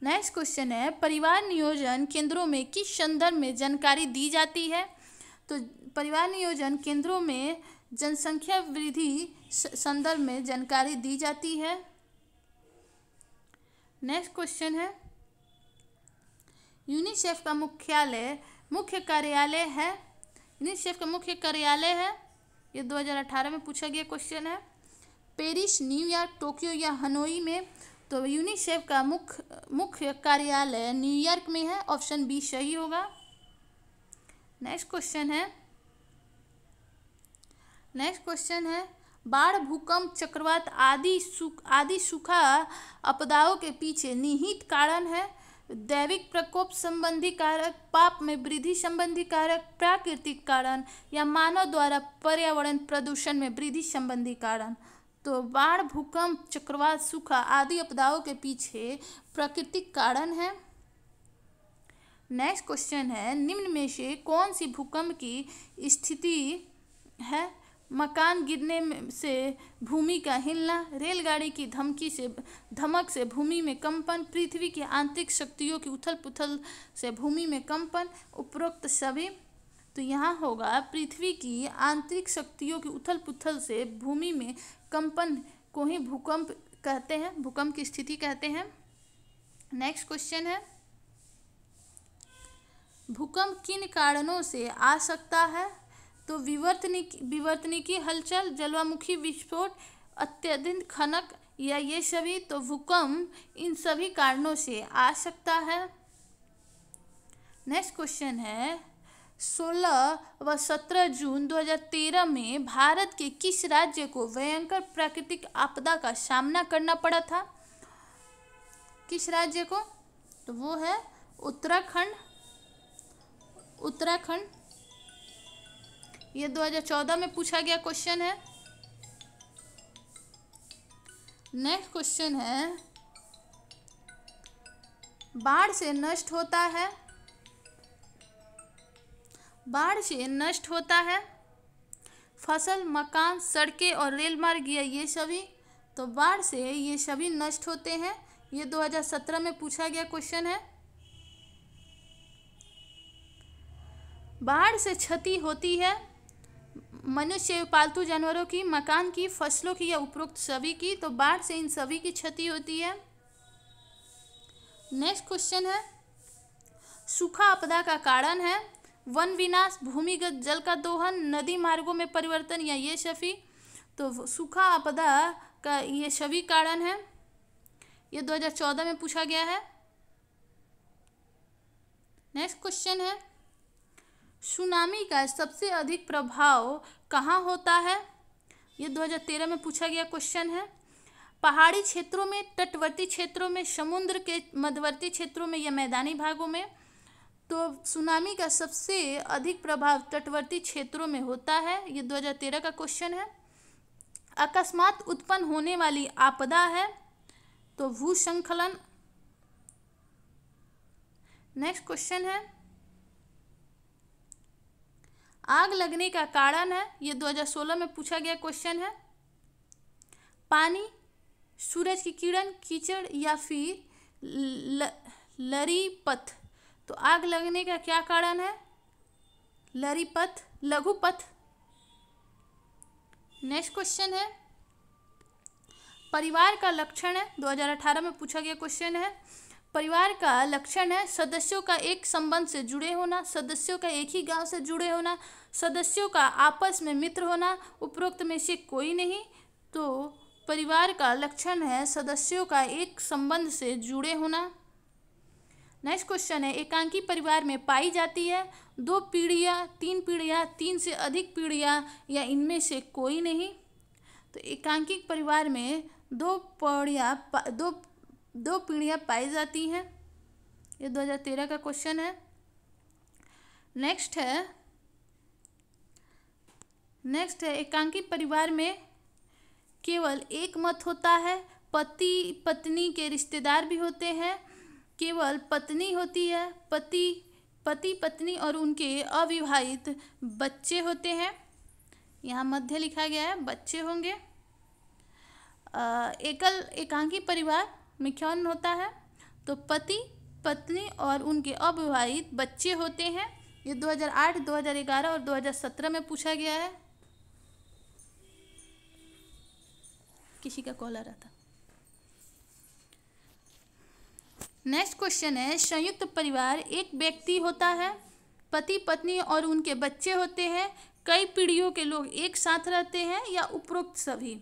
A: नेक्स्ट क्वेश्चन है परिवार नियोजन केंद्रों में किस संदर्भ में जानकारी दी जाती है तो परिवार नियोजन केंद्रों में जनसंख्या वृद्धि संदर्भ में जानकारी दी जाती है नेक्स्ट क्वेश्चन है यूनिसेफ का मुख्यालय मुख्य कार्यालय है यूनिसेफ का मुख्य कार्यालय है ये 2018 में पूछा गया क्वेश्चन है पेरिस न्यूयॉर्क टोक्यो या हनोई में तो यूनिसेफ का मुख्य मुख्य कार्यालय न्यूयॉर्क में है ऑप्शन बी सही होगा नेक्स्ट क्वेश्चन है नेक्स्ट क्वेश्चन है बाढ़ भूकंप चक्रवात आदि सुख आदि सूखा आपदाओं के पीछे निहित कारण है दैविक प्रकोप संबंधी कारक पाप में वृद्धि संबंधी कारक प्राकृतिक कारण या मानव द्वारा पर्यावरण प्रदूषण में वृद्धि संबंधी कारण तो बाढ़ भूकंप चक्रवात सूखा आदि आपदाओं के पीछे प्राकृतिक कारण है नेक्स्ट क्वेश्चन है निम्न में से कौन सी भूकंप की स्थिति है मकान गिरने से भूमि का हिलना रेलगाड़ी की धमकी से धमक से भूमि में कंपन पृथ्वी की आंतरिक शक्तियों की उथल पुथल से भूमि में कंपन उपरोक्त सभी तो यहाँ होगा पृथ्वी की आंतरिक शक्तियों की उथल पुथल से भूमि में कंपन को ही भूकंप कहते हैं भूकंप की स्थिति कहते हैं नेक्स्ट क्वेश्चन है भूकंप किन कारणों से आ सकता है तो विवर्तनिकी विवर्तनिकी हलचल जलवामुखी विस्फोट अत्यधिक खनक या ये सभी तो भूकंप इन सभी कारणों से आ सकता है नेक्स्ट क्वेश्चन है 16 व 17 जून 2013 में भारत के किस राज्य को भयंकर प्राकृतिक आपदा का सामना करना पड़ा था किस राज्य को तो वो है उत्तराखंड उत्तराखंड ये 2014 में पूछा गया क्वेश्चन है नेक्स्ट क्वेश्चन है बाढ़ से नष्ट होता है बाढ़ से नष्ट होता है फसल मकान सड़कें और रेल मार्ग या ये सभी तो बाढ़ से ये सभी नष्ट होते हैं ये 2017 में पूछा गया क्वेश्चन है बाढ़ से क्षति होती है मनुष्य पालतू जानवरों की मकान की फसलों की या उपरोक्त सभी की तो बाढ़ से इन सभी की क्षति होती है नेक्स्ट क्वेश्चन है सूखा आपदा का कारण है वन विनाश भूमिगत जल का दोहन नदी मार्गों में परिवर्तन या ये शफी तो सूखा आपदा का ये शवि कारण है ये 2014 में पूछा गया है नेक्स्ट क्वेश्चन है सुनामी का सबसे अधिक प्रभाव कहाँ होता है ये 2013 में पूछा गया क्वेश्चन है पहाड़ी क्षेत्रों में तटवर्ती क्षेत्रों में समुद्र के मध्यवर्ती क्षेत्रों में या मैदानी भागों में तो सुनामी का सबसे अधिक प्रभाव तटवर्ती क्षेत्रों में होता है ये 2013 का क्वेश्चन है अकस्मात उत्पन्न होने वाली आपदा है तो भूसंखलन नेक्स्ट क्वेश्चन है आग लगने का कारण है ये 2016 में पूछा गया क्वेश्चन है पानी सूरज की किरण कीचड़ या फिर लरी पथ तो आग लगने का क्या कारण है लरीपथ लघुपथ नेक्स्ट क्वेश्चन है परिवार का लक्षण है 2018 में पूछा गया क्वेश्चन है परिवार का लक्षण है सदस्यों का एक संबंध से जुड़े होना सदस्यों का एक ही गांव से जुड़े होना सदस्यों का आपस में मित्र होना उपरोक्त में से कोई नहीं तो परिवार का लक्षण है सदस्यों का एक संबंध से जुड़े होना नेक्स्ट क्वेश्चन है एकांकी परिवार में पाई जाती है दो पीढ़ियाँ तीन पीढ़ियाँ तीन से अधिक पीढ़ियाँ या इनमें से कोई नहीं तो एकांकी परिवार में दो पौड़ियाँ दो दो पीढ़ियाँ पाई जाती हैं ये 2013 का क्वेश्चन है नेक्स्ट है नेक्स्ट है एकांकी परिवार में केवल एक मत होता है पति पत्नी के रिश्तेदार भी होते हैं केवल पत्नी होती है पति पति पत्नी और उनके अविवाहित बच्चे होते हैं यहाँ मध्य लिखा गया है बच्चे होंगे एकल एकांकी परिवार मिख्यौन होता है तो पति पत्नी और उनके अविवाहित बच्चे होते हैं ये 2008, 2011 और 2017 में पूछा गया है किसी का कॉल आ रहा था नेक्स्ट क्वेश्चन है संयुक्त परिवार एक व्यक्ति होता है पति पत्नी और उनके बच्चे होते हैं कई पीढ़ियों के लोग एक साथ रहते हैं या उपरोक्त सभी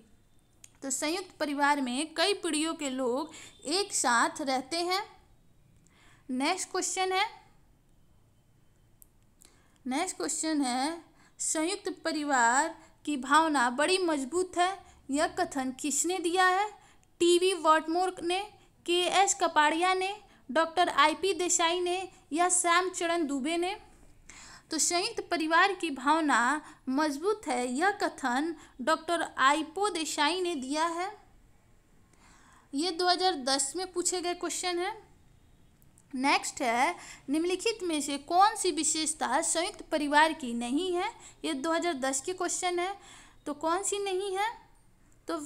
A: तो संयुक्त परिवार में कई पीढ़ियों के लोग एक साथ रहते हैं नेक्स्ट क्वेश्चन है नेक्स्ट क्वेश्चन है संयुक्त परिवार की भावना बड़ी मजबूत है यह कथन किसने दिया है टीवी वी ने के एस कपाड़िया ने डॉक्टर आईपी देसाई ने या श्याम चरण दुबे ने तो संयुक्त परिवार की भावना मजबूत है यह कथन डॉक्टर आईपो देसाई ने दिया है ये 2010 में पूछे गए क्वेश्चन है नेक्स्ट है निम्नलिखित में से कौन सी विशेषता संयुक्त परिवार की नहीं है ये 2010 के क्वेश्चन है तो कौन सी नहीं है तो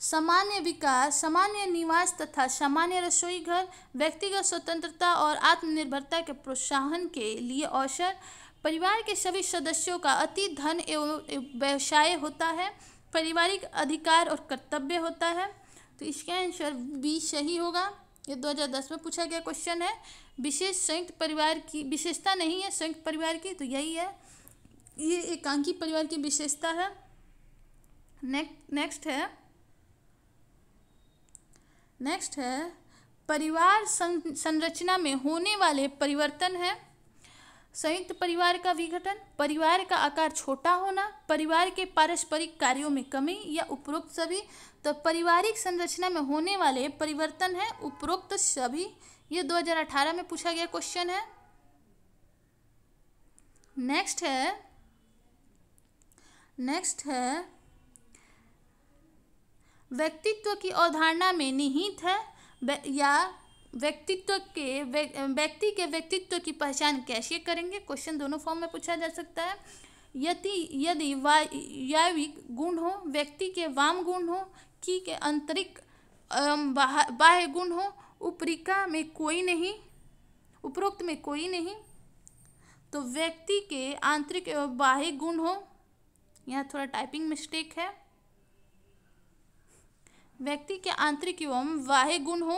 A: सामान्य विकास सामान्य निवास तथा सामान्य रसोई घर व्यक्तिगत स्वतंत्रता और आत्मनिर्भरता के प्रोत्साहन के लिए अवसर परिवार के सभी सदस्यों का अति धन एवं व्यवसाय होता है पारिवारिक अधिकार और कर्तव्य होता है तो इसका आंसर बी सही होगा ये 2010 में पूछा गया क्वेश्चन है विशेष संयुक्त परिवार की विशेषता नहीं है संयुक्त परिवार की तो यही है ये एकांकी परिवार की विशेषता है नेक्स्ट नेक्स्ट है नेक्स्ट है परिवार संरचना में होने वाले परिवर्तन है संयुक्त परिवार का विघटन परिवार का आकार छोटा होना परिवार के पारस्परिक कार्यों में कमी या उपरोक्त सभी तो पारिवारिक संरचना में होने वाले परिवर्तन है उपरोक्त सभी ये 2018 में पूछा गया क्वेश्चन है नेक्स्ट है नेक्स्ट है व्यक्तित्व की अवधारणा में निहित है या व्यक्तित्व के व्यक्ति के व्यक्तित्व की पहचान कैसे करेंगे क्वेश्चन दोनों फॉर्म में पूछा जा सकता है यदि यदि वायविक गुण हो व्यक्ति के वाम गुण हो की के आंतरिक बाह्य गुण हो उपरिका में कोई नहीं उपरोक्त में कोई नहीं तो व्यक्ति के आंतरिक एवं बाह्य गुण हो यहाँ थोड़ा टाइपिंग मिस्टेक है व्यक्ति के आंतरिक एवं बाह्य गुण हो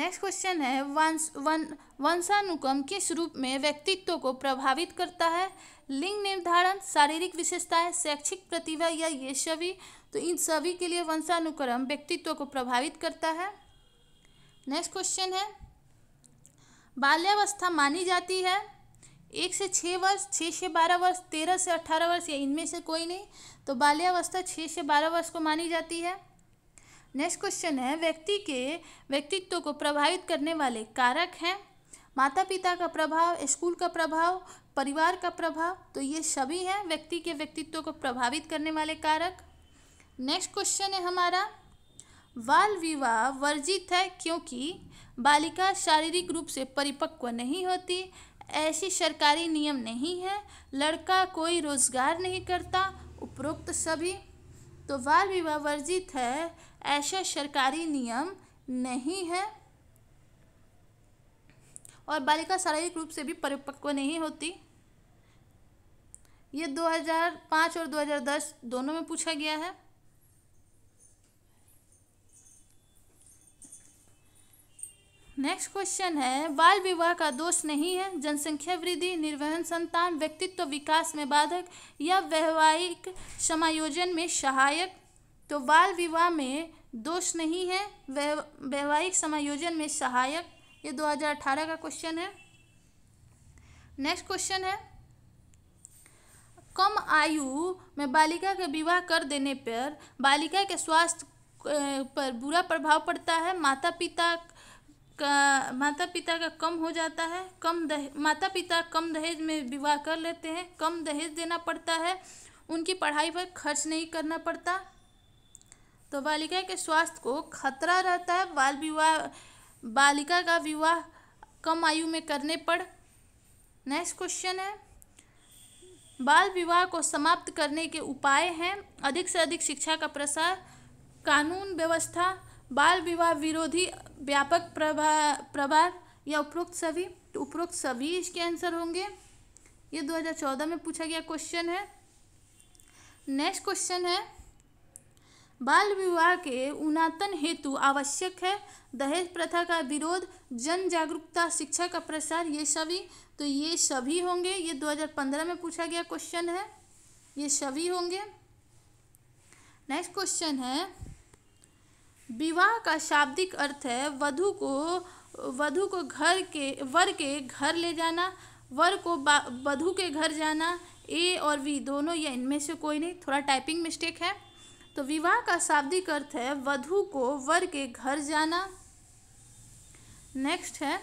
A: नेक्स्ट क्वेश्चन है वंश वन वंशानुक्रम किस रूप में व्यक्तित्व को प्रभावित करता है लिंग निर्धारण शारीरिक विशेषताएं शैक्षिक प्रतिभा या ये सभी तो इन सभी के लिए वंशानुक्रम व्यक्तित्व को प्रभावित करता है नेक्स्ट क्वेश्चन है बाल्यावस्था मानी जाती है एक से छः वर्ष छः से बारह वर्ष तेरह से अठारह वर्ष या इनमें से कोई नहीं तो बाल्यावस्था छः से बारह वर्ष को मानी जाती है नेक्स्ट क्वेश्चन है व्यक्ति के व्यक्तित्व को प्रभावित करने वाले कारक हैं माता पिता का प्रभाव स्कूल का प्रभाव परिवार का प्रभाव तो ये सभी हैं व्यक्ति के व्यक्तित्व को प्रभावित करने वाले कारक नेक्स्ट क्वेश्चन है हमारा बाल विवाह वर्जित है क्योंकि बालिका शारीरिक रूप से परिपक्व नहीं होती ऐसी सरकारी नियम नहीं है लड़का कोई रोजगार नहीं करता उपरोक्त सभी तो बाल विवाह वर्जित है ऐसा सरकारी नियम नहीं है और बालिका शारीरिक रूप से भी परिपक्व नहीं होती ये 2005 और 2010 दोनों में पूछा गया है नेक्स्ट क्वेश्चन है बाल विवाह का दोष नहीं है जनसंख्या वृद्धि निर्वहन संतान व्यक्तित्व विकास में बाधक या वैवाहिक समायोजन में सहायक तो बाल विवाह में दोष नहीं है वैवाहिक समायोजन में सहायक ये 2018 का क्वेश्चन है नेक्स्ट क्वेश्चन है कम आयु में बालिका का विवाह कर देने पर बालिका के स्वास्थ्य पर बुरा प्रभाव पड़ता है माता पिता का माता पिता का कम हो जाता है कम दह माता पिता कम दहेज में विवाह कर लेते हैं कम दहेज देना पड़ता है उनकी पढ़ाई पर खर्च नहीं करना पड़ता तो बालिका के स्वास्थ्य को खतरा रहता है बाल विवाह बालिका का विवाह कम आयु में करने पर नेक्स्ट क्वेश्चन है बाल विवाह को समाप्त करने के उपाय हैं अधिक से अधिक शिक्षा का प्रसार कानून व्यवस्था बाल विवाह विरोधी व्यापक प्रभा प्रभार या उपरोक्त सभी तो उपरोक्त सभी इसके आंसर होंगे ये 2014 में पूछा गया क्वेश्चन है नेक्स्ट क्वेश्चन है बाल विवाह के उन्नातन हेतु आवश्यक है दहेज प्रथा का विरोध जन जागरूकता शिक्षा का प्रसार ये सभी तो ये सभी होंगे ये 2015 में पूछा गया क्वेश्चन है ये सभी होंगे नेक्स्ट क्वेश्चन है विवाह का शाब्दिक अर्थ है वधु को वधु को घर के वर के घर ले जाना वर को वधु के घर जाना ए और वी दोनों या इनमें से कोई नहीं थोड़ा टाइपिंग मिस्टेक है तो विवाह का शाब्दिक अर्थ है वधु को वर के घर जाना नेक्स्ट है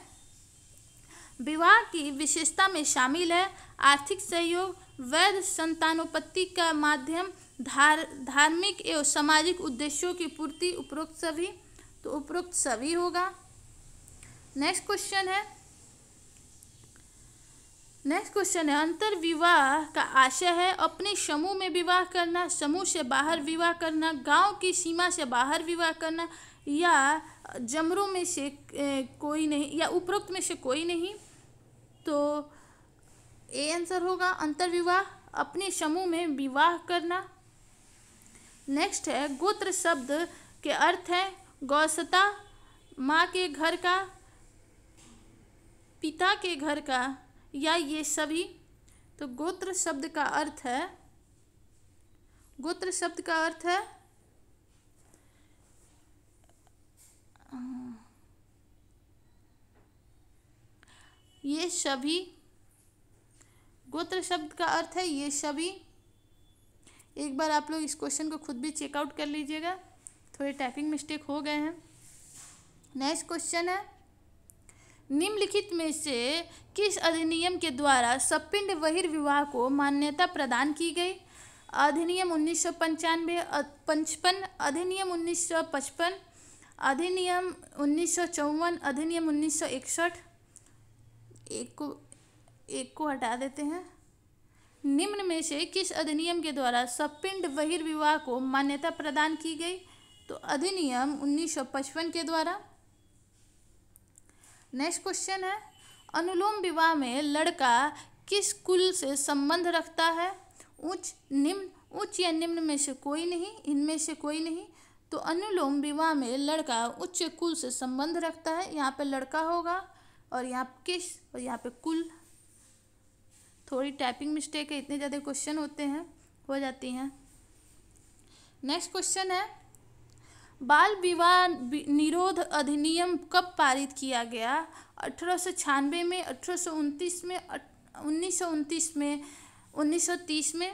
A: विवाह की विशेषता में शामिल है आर्थिक सहयोग वैध संतानोपत्ति का माध्यम धार धार्मिक एवं सामाजिक उद्देश्यों की पूर्ति उपरोक्त सभी तो उपरोक्त सभी होगा नेक्स्ट क्वेश्चन है नेक्स्ट क्वेश्चन है अंतर विवाह का आशय है अपने समूह में विवाह करना समूह से बाहर विवाह करना गांव की सीमा से बाहर विवाह करना या जमरों में से कोई नहीं या उपरोक्त में से कोई नहीं तो ए आंसर होगा अंतर विवाह अपने समूह में विवाह करना नेक्स्ट है गोत्र शब्द के अर्थ है गौसता माँ के घर का पिता के घर का या ये सभी तो गोत्र शब्द का अर्थ है गोत्र शब्द का अर्थ है ये सभी गोत्र शब्द का अर्थ है ये सभी एक बार आप लोग इस क्वेश्चन को खुद भी चेकआउट कर लीजिएगा थोड़े टाइपिंग मिस्टेक हो गए हैं नेक्स्ट क्वेश्चन है निम्नलिखित में से किस अधिनियम के द्वारा सपिंड बहिर्विवाह को मान्यता प्रदान की गई अधिनियम उन्नीस सौ पंचानवे पचपन अधिनियम उन्नीस सौ पचपन अधिनियम उन्नीस सौ चौवन अधिनियम उन्नीस सौ इकसठ एक को एक को हटा देते हैं निम्न में से किस अधिनियम के द्वारा सपिंड बहिर्विवाह को मान्यता प्रदान की गई तो अधिनियम 1955 के द्वारा नेक्स्ट क्वेश्चन है अनुलोम विवाह में लड़का किस कुल से संबंध रखता है उच्च निम्न उच्च या निम्न में से कोई नहीं इनमें से कोई नहीं तो अनुलोम विवाह में लड़का उच्च कुल से संबंध रखता है यहाँ पे लड़का होगा और यहाँ किस और यहाँ पे कुल थोड़ी टाइपिंग मिस्टेक है इतने ज़्यादा क्वेश्चन होते हैं हो जाती हैं नेक्स्ट क्वेश्चन है बाल विवाह निरोध अधिनियम कब पारित किया गया अठारह में अठारह में उन्नीस में 1930 में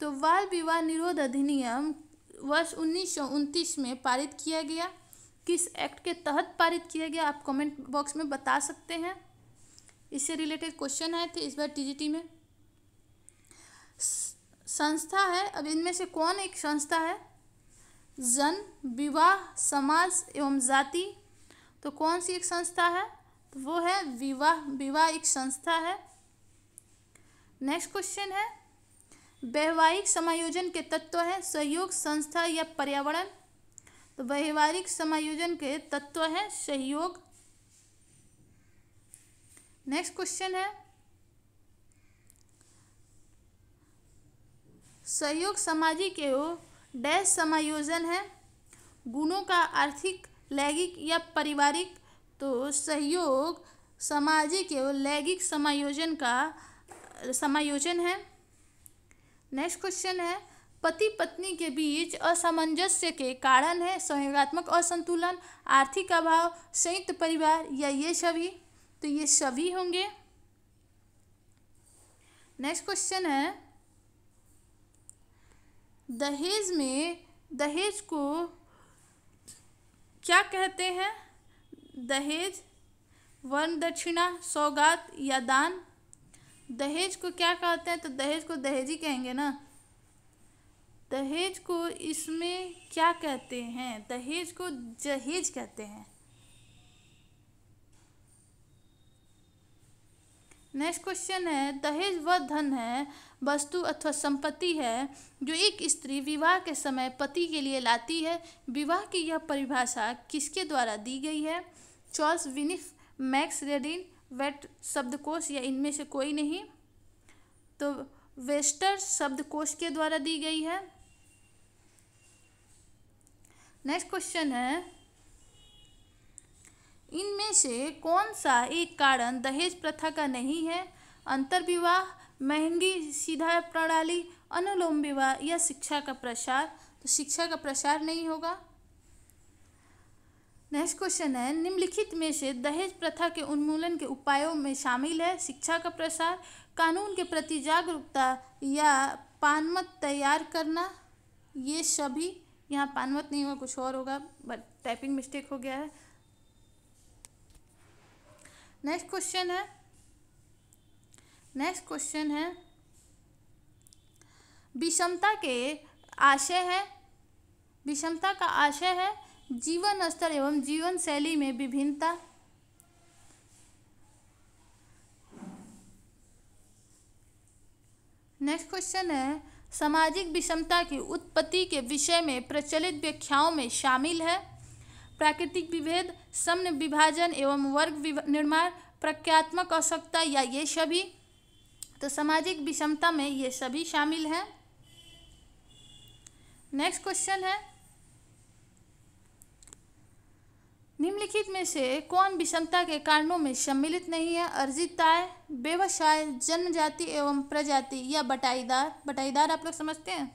A: तो बाल विवाह निरोध अधिनियम वर्ष उन्नीस में पारित किया गया किस एक्ट के तहत पारित किया गया आप कमेंट बॉक्स में बता सकते हैं इससे रिलेटेड क्वेश्चन आए थे इस बार टीजीटी में संस्था है अब इनमें से कौन एक संस्था है जन विवाह समाज एवं जाति तो कौन सी एक संस्था है तो वो है विवाह विवाह एक संस्था है नेक्स्ट क्वेश्चन है वैवाहिक समायोजन के तत्व हैं सहयोग संस्था या पर्यावरण तो वैवाहिक समायोजन के तत्व हैं सहयोग नेक्स्ट क्वेश्चन है सहयोग सामाजिक एवं डैश समायोजन है गुणों का आर्थिक लैंगिक या पारिवारिक तो सहयोग सामाजिक एवं लैंगिक समायोजन का समायोजन है नेक्स्ट क्वेश्चन है पति पत्नी के बीच असामंजस्य के कारण है सहयोगात्मक असंतुलन आर्थिक अभाव संयुक्त परिवार या ये सभी तो ये शवि होंगे नेक्स्ट क्वेश्चन है दहेज में दहेज को क्या कहते हैं दहेज वर्ण दक्षिणा सौगात या दान दहेज को क्या कहते हैं तो दहेज को दहेज ही कहेंगे ना दहेज को इसमें क्या कहते हैं दहेज को जहेज कहते हैं नेक्स्ट क्वेश्चन है दहेज वह धन है वस्तु अथवा संपत्ति है जो एक स्त्री विवाह के समय पति के लिए लाती है विवाह की यह परिभाषा किसके द्वारा दी गई है चॉल्स विनिफ मैक्स रेडिन वेट शब्दकोश या इनमें से कोई नहीं तो वेस्टर शब्दकोश के द्वारा दी गई है नेक्स्ट क्वेश्चन है इनमें से कौन सा एक कारण दहेज प्रथा का नहीं है अंतर्विवाह महंगी सीधा प्रणाली अनुलोम विवाह या शिक्षा का प्रसार तो शिक्षा का प्रसार नहीं होगा नेक्स्ट क्वेश्चन है निम्नलिखित में से दहेज प्रथा के उन्मूलन के उपायों में शामिल है शिक्षा का प्रसार कानून के प्रति जागरूकता या पानमत तैयार करना ये सभी यहाँ पानमत नहीं हुआ कुछ और होगा बट टाइपिंग मिस्टेक हो गया है नेक्स्ट क्वेश्चन है नेक्स्ट क्वेश्चन है विषमता के आशय है विषमता का आशय है जीवन स्तर एवं जीवन शैली में विभिन्नता नेक्स्ट क्वेश्चन है सामाजिक विषमता की उत्पत्ति के विषय में प्रचलित व्याख्याओं में शामिल है प्राकृतिक विभेद समन विभाजन एवं वर्ग निर्माण प्रख्यात्मक आवश्यकता या ये सभी तो सामाजिक विषमता में ये सभी शामिल हैं नेक्स्ट क्वेश्चन है निम्नलिखित में से कौन विषमता के कारणों में सम्मिलित नहीं है अर्जिताय व्यवसाय जनजाति एवं प्रजाति या बटाईदार बटाईदार आप लोग समझते हैं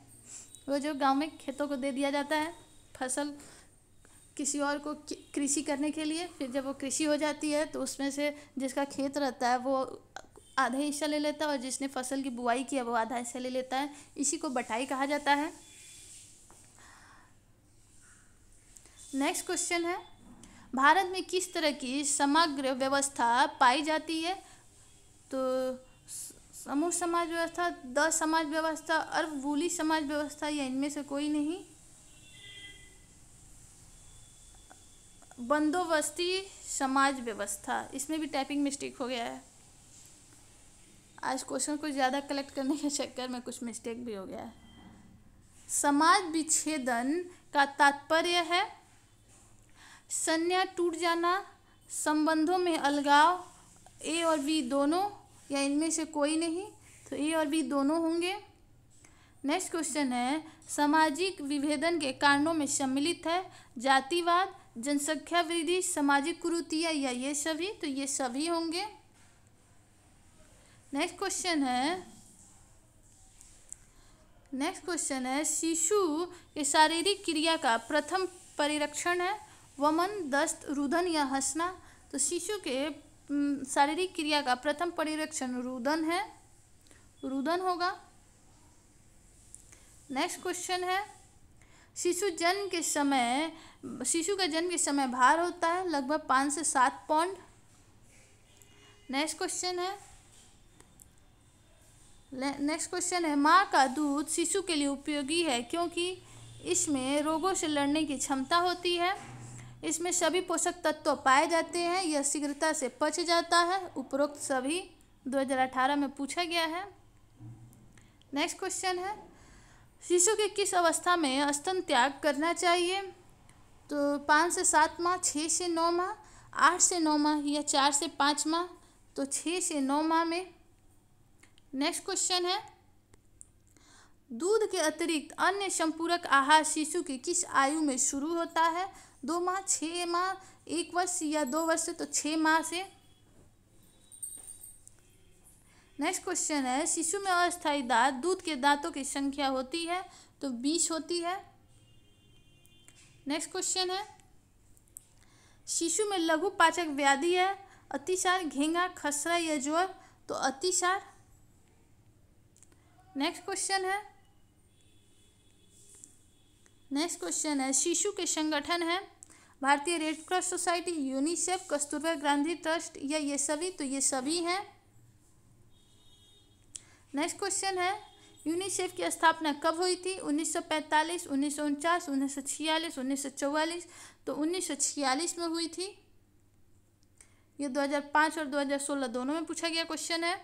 A: वो जो गांव में खेतों को दे दिया जाता है फसल किसी और को कृषि करने के लिए फिर जब वो कृषि हो जाती है तो उसमें से जिसका खेत रहता है वो आधा हिस्सा ले लेता है और जिसने फसल की बुआई की है वो आधा हिस्सा ले लेता है इसी को बटाई कहा जाता है नेक्स्ट क्वेश्चन है भारत में किस तरह की समग्र व्यवस्था पाई जाती है तो समूह समाज व्यवस्था द समाज व्यवस्था और वूली समाज व्यवस्था या इनमें से कोई नहीं बंदोबस्ती समाज व्यवस्था इसमें भी टाइपिंग मिस्टेक हो गया है आज क्वेश्चन को ज़्यादा कलेक्ट करने के चक्कर में कुछ मिस्टेक भी हो गया है समाज विच्छेदन का तात्पर्य है संज्ञा टूट जाना संबंधों में अलगाव ए और बी दोनों या इनमें से कोई नहीं तो ए और बी दोनों होंगे नेक्स्ट क्वेश्चन है सामाजिक विभेदन के कारणों में सम्मिलित है जातिवाद जनसंख्या वृद्धि सामाजिक कुरुतियाँ या ये सभी तो ये सभी होंगे नेक्स्ट क्वेश्चन है नेक्स्ट क्वेश्चन है शिशु ये शारीरिक क्रिया का प्रथम परिरक्षण है वमन दस्त रुदन या हंसना तो शिशु के शारीरिक क्रिया का प्रथम परिरक्षण रुदन है रुदन होगा नेक्स्ट क्वेश्चन है शिशु जन्म के समय शिशु का जन्म किस समय बाहर होता है लगभग पाँच से सात पौंड नेक्स्ट क्वेश्चन है नेक्स्ट क्वेश्चन है माँ का दूध शिशु के लिए उपयोगी है क्योंकि इसमें रोगों से लड़ने की क्षमता होती है इसमें सभी पोषक तत्व पाए जाते हैं यह शीघ्रता से पच जाता है उपरोक्त सभी 2018 में पूछा गया है नेक्स्ट क्वेश्चन है शिशु के किस अवस्था में स्तन त्याग करना चाहिए तो पाँच से सात माह छः से नौ माह आठ से नौ माह या चार से पाँच माह तो छः से नौ माह में नेक्स्ट क्वेश्चन है दूध के अतिरिक्त अन्य संपूरक आहार शिशु की किस आयु में शुरू होता है दो माह छः माह एक वर्ष या दो वर्ष तो छः माह से नेक्स्ट क्वेश्चन है शिशु में अस्थायी दांत दूध के दांतों की संख्या होती है तो बीस होती है नेक्स्ट क्वेश्चन है शिशु में लघु पाचक व्याधि है अतिसार घेंगा खसरा या ज्वर तो अतिसार नेक्स्ट क्वेश्चन है नेक्स्ट क्वेश्चन है शिशु के संगठन है भारतीय Red Cross Society UNICEF Kasturba Gandhi trust या ये सभी तो ये सभी हैं नेक्स्ट क्वेश्चन है यूनिसेफ की स्थापना कब हुई थी 1945, उन्नीस सौ उनचास उन्नीस सौ छियालीस उन्नीस सौ चौवालीस तो उन्नीस सौ छियालीस में हुई थी ये 2005 और 2016 दोनों में पूछा गया क्वेश्चन है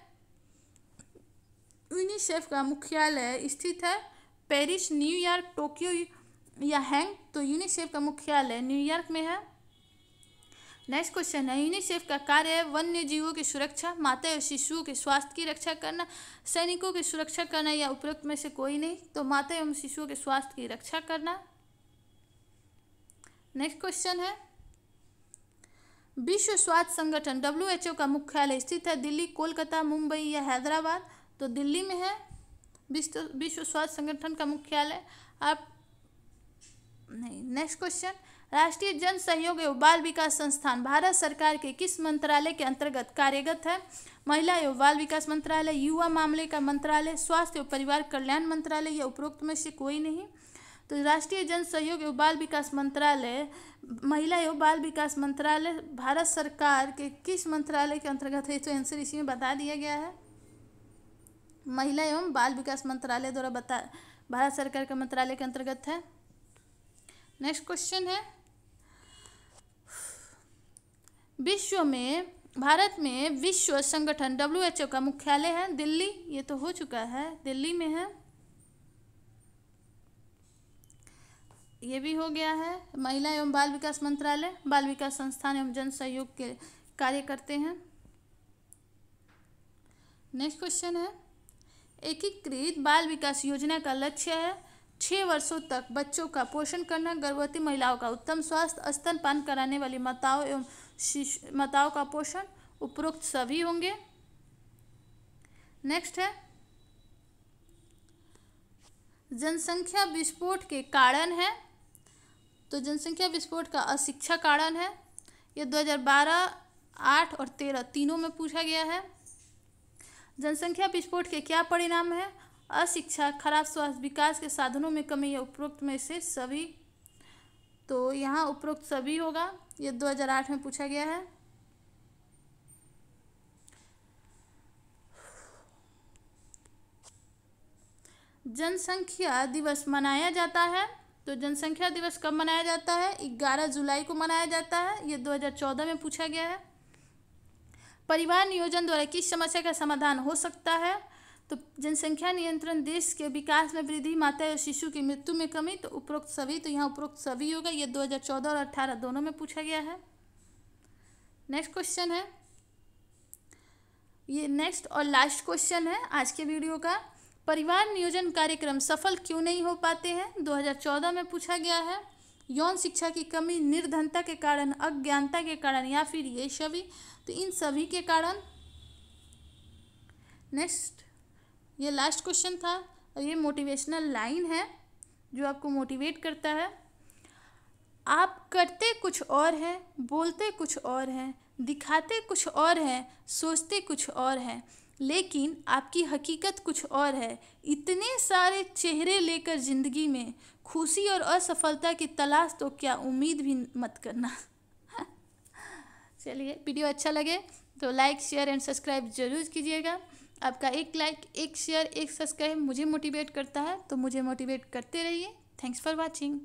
A: यूनिसेफ का मुख्यालय स्थित है पेरिस न्यूयॉर्क टोक्यो या हैंग तो यूनिसेफ का मुख्यालय न्यूयॉर्क में है नेक्स्ट क्वेश्चन है यूनिसेफ का कार्य है वन्य जीवों की सुरक्षा माता और शिशुओं के स्वास्थ्य की रक्षा करना सैनिकों की सुरक्षा करना या उपरोक्त में से कोई नहीं तो माता एवं शिशुओं के स्वास्थ्य की रक्षा करना नेक्स्ट क्वेश्चन है विश्व स्वास्थ्य संगठन डब्ल्यू का मुख्यालय स्थित है दिल्ली कोलकाता मुंबई या हैदराबाद तो दिल्ली में है विश्व विश्व स्वास्थ्य संगठन का मुख्यालय आप नहीं नेक्स्ट क्वेश्चन राष्ट्रीय जन सहयोग एवं बाल विकास संस्थान भारत सरकार के किस मंत्रालय के अंतर्गत कार्यरत है महिला एवं बाल विकास मंत्रालय युवा मामले का मंत्रालय स्वास्थ्य एवं परिवार कल्याण मंत्रालय या उपरोक्त में से कोई नहीं तो राष्ट्रीय जन सहयोग एवं बाल विकास मंत्रालय महिला एवं बाल विकास मंत्रालय भारत सरकार के किस मंत्रालय के अंतर्गत है तो आंसर इसी में बता दिया गया है महिला एवं बाल विकास मंत्रालय द्वारा बता भारत सरकार के मंत्रालय के अंतर्गत है नेक्स्ट क्वेश्चन है विश्व में भारत में विश्व संगठन ओ का मुख्यालय है दिल्ली ये तो हो चुका है दिल्ली में है ये भी हो गया है महिला एवं बाल विकास मंत्रालय बाल विकास संस्थान एवं जन सहयोग के कार्य करते हैं नेक्स्ट क्वेश्चन है एकीकृत बाल विकास योजना का लक्ष्य है छः वर्षों तक बच्चों का पोषण करना गर्भवती महिलाओं का उत्तम स्वास्थ्य स्तनपान कराने वाली माताओं एवं शिशु माताओं का पोषण उपरोक्त सभी होंगे नेक्स्ट है जनसंख्या विस्फोट के कारण है तो जनसंख्या विस्फोट का अशिक्षा कारण है यह 2012, 8 और 13 तीनों में पूछा गया है जनसंख्या विस्फोट के क्या परिणाम है अशिक्षा खराब स्वास्थ्य विकास के साधनों में कमी या उपरोक्त में से सभी तो यहाँ उपरोक्त सभी होगा ये 2008 में पूछा गया है जनसंख्या दिवस मनाया जाता है तो जनसंख्या दिवस कब मनाया जाता है 11 जुलाई को मनाया जाता है ये 2014 में पूछा गया है परिवार नियोजन द्वारा किस समस्या का समाधान हो सकता है तो जनसंख्या नियंत्रण देश के विकास में वृद्धि माता और शिशु की मृत्यु में कमी तो उपरोक्त सभी तो यहाँ उपरोक्त सभी होगा ये 2014 और 18 दोनों में पूछा गया है नेक्स्ट क्वेश्चन है ये नेक्स्ट और लास्ट क्वेश्चन है आज के वीडियो का परिवार नियोजन कार्यक्रम सफल क्यों नहीं हो पाते हैं 2014 में पूछा गया है यौन शिक्षा की कमी निर्धनता के कारण अज्ञानता के कारण या फिर ये सभी तो इन सभी के कारण नेक्स्ट ये लास्ट क्वेश्चन था और ये मोटिवेशनल लाइन है जो आपको मोटिवेट करता है आप करते कुछ और हैं बोलते कुछ और हैं दिखाते कुछ और हैं सोचते कुछ और हैं लेकिन आपकी हकीकत कुछ और है इतने सारे चेहरे लेकर ज़िंदगी में खुशी और असफलता की तलाश तो क्या उम्मीद भी मत करना चलिए वीडियो अच्छा लगे तो लाइक शेयर एंड सब्सक्राइब जरूर कीजिएगा आपका एक लाइक एक शेयर एक सब्सक्राइब मुझे मोटिवेट करता है तो मुझे मोटिवेट करते रहिए थैंक्स फॉर वॉचिंग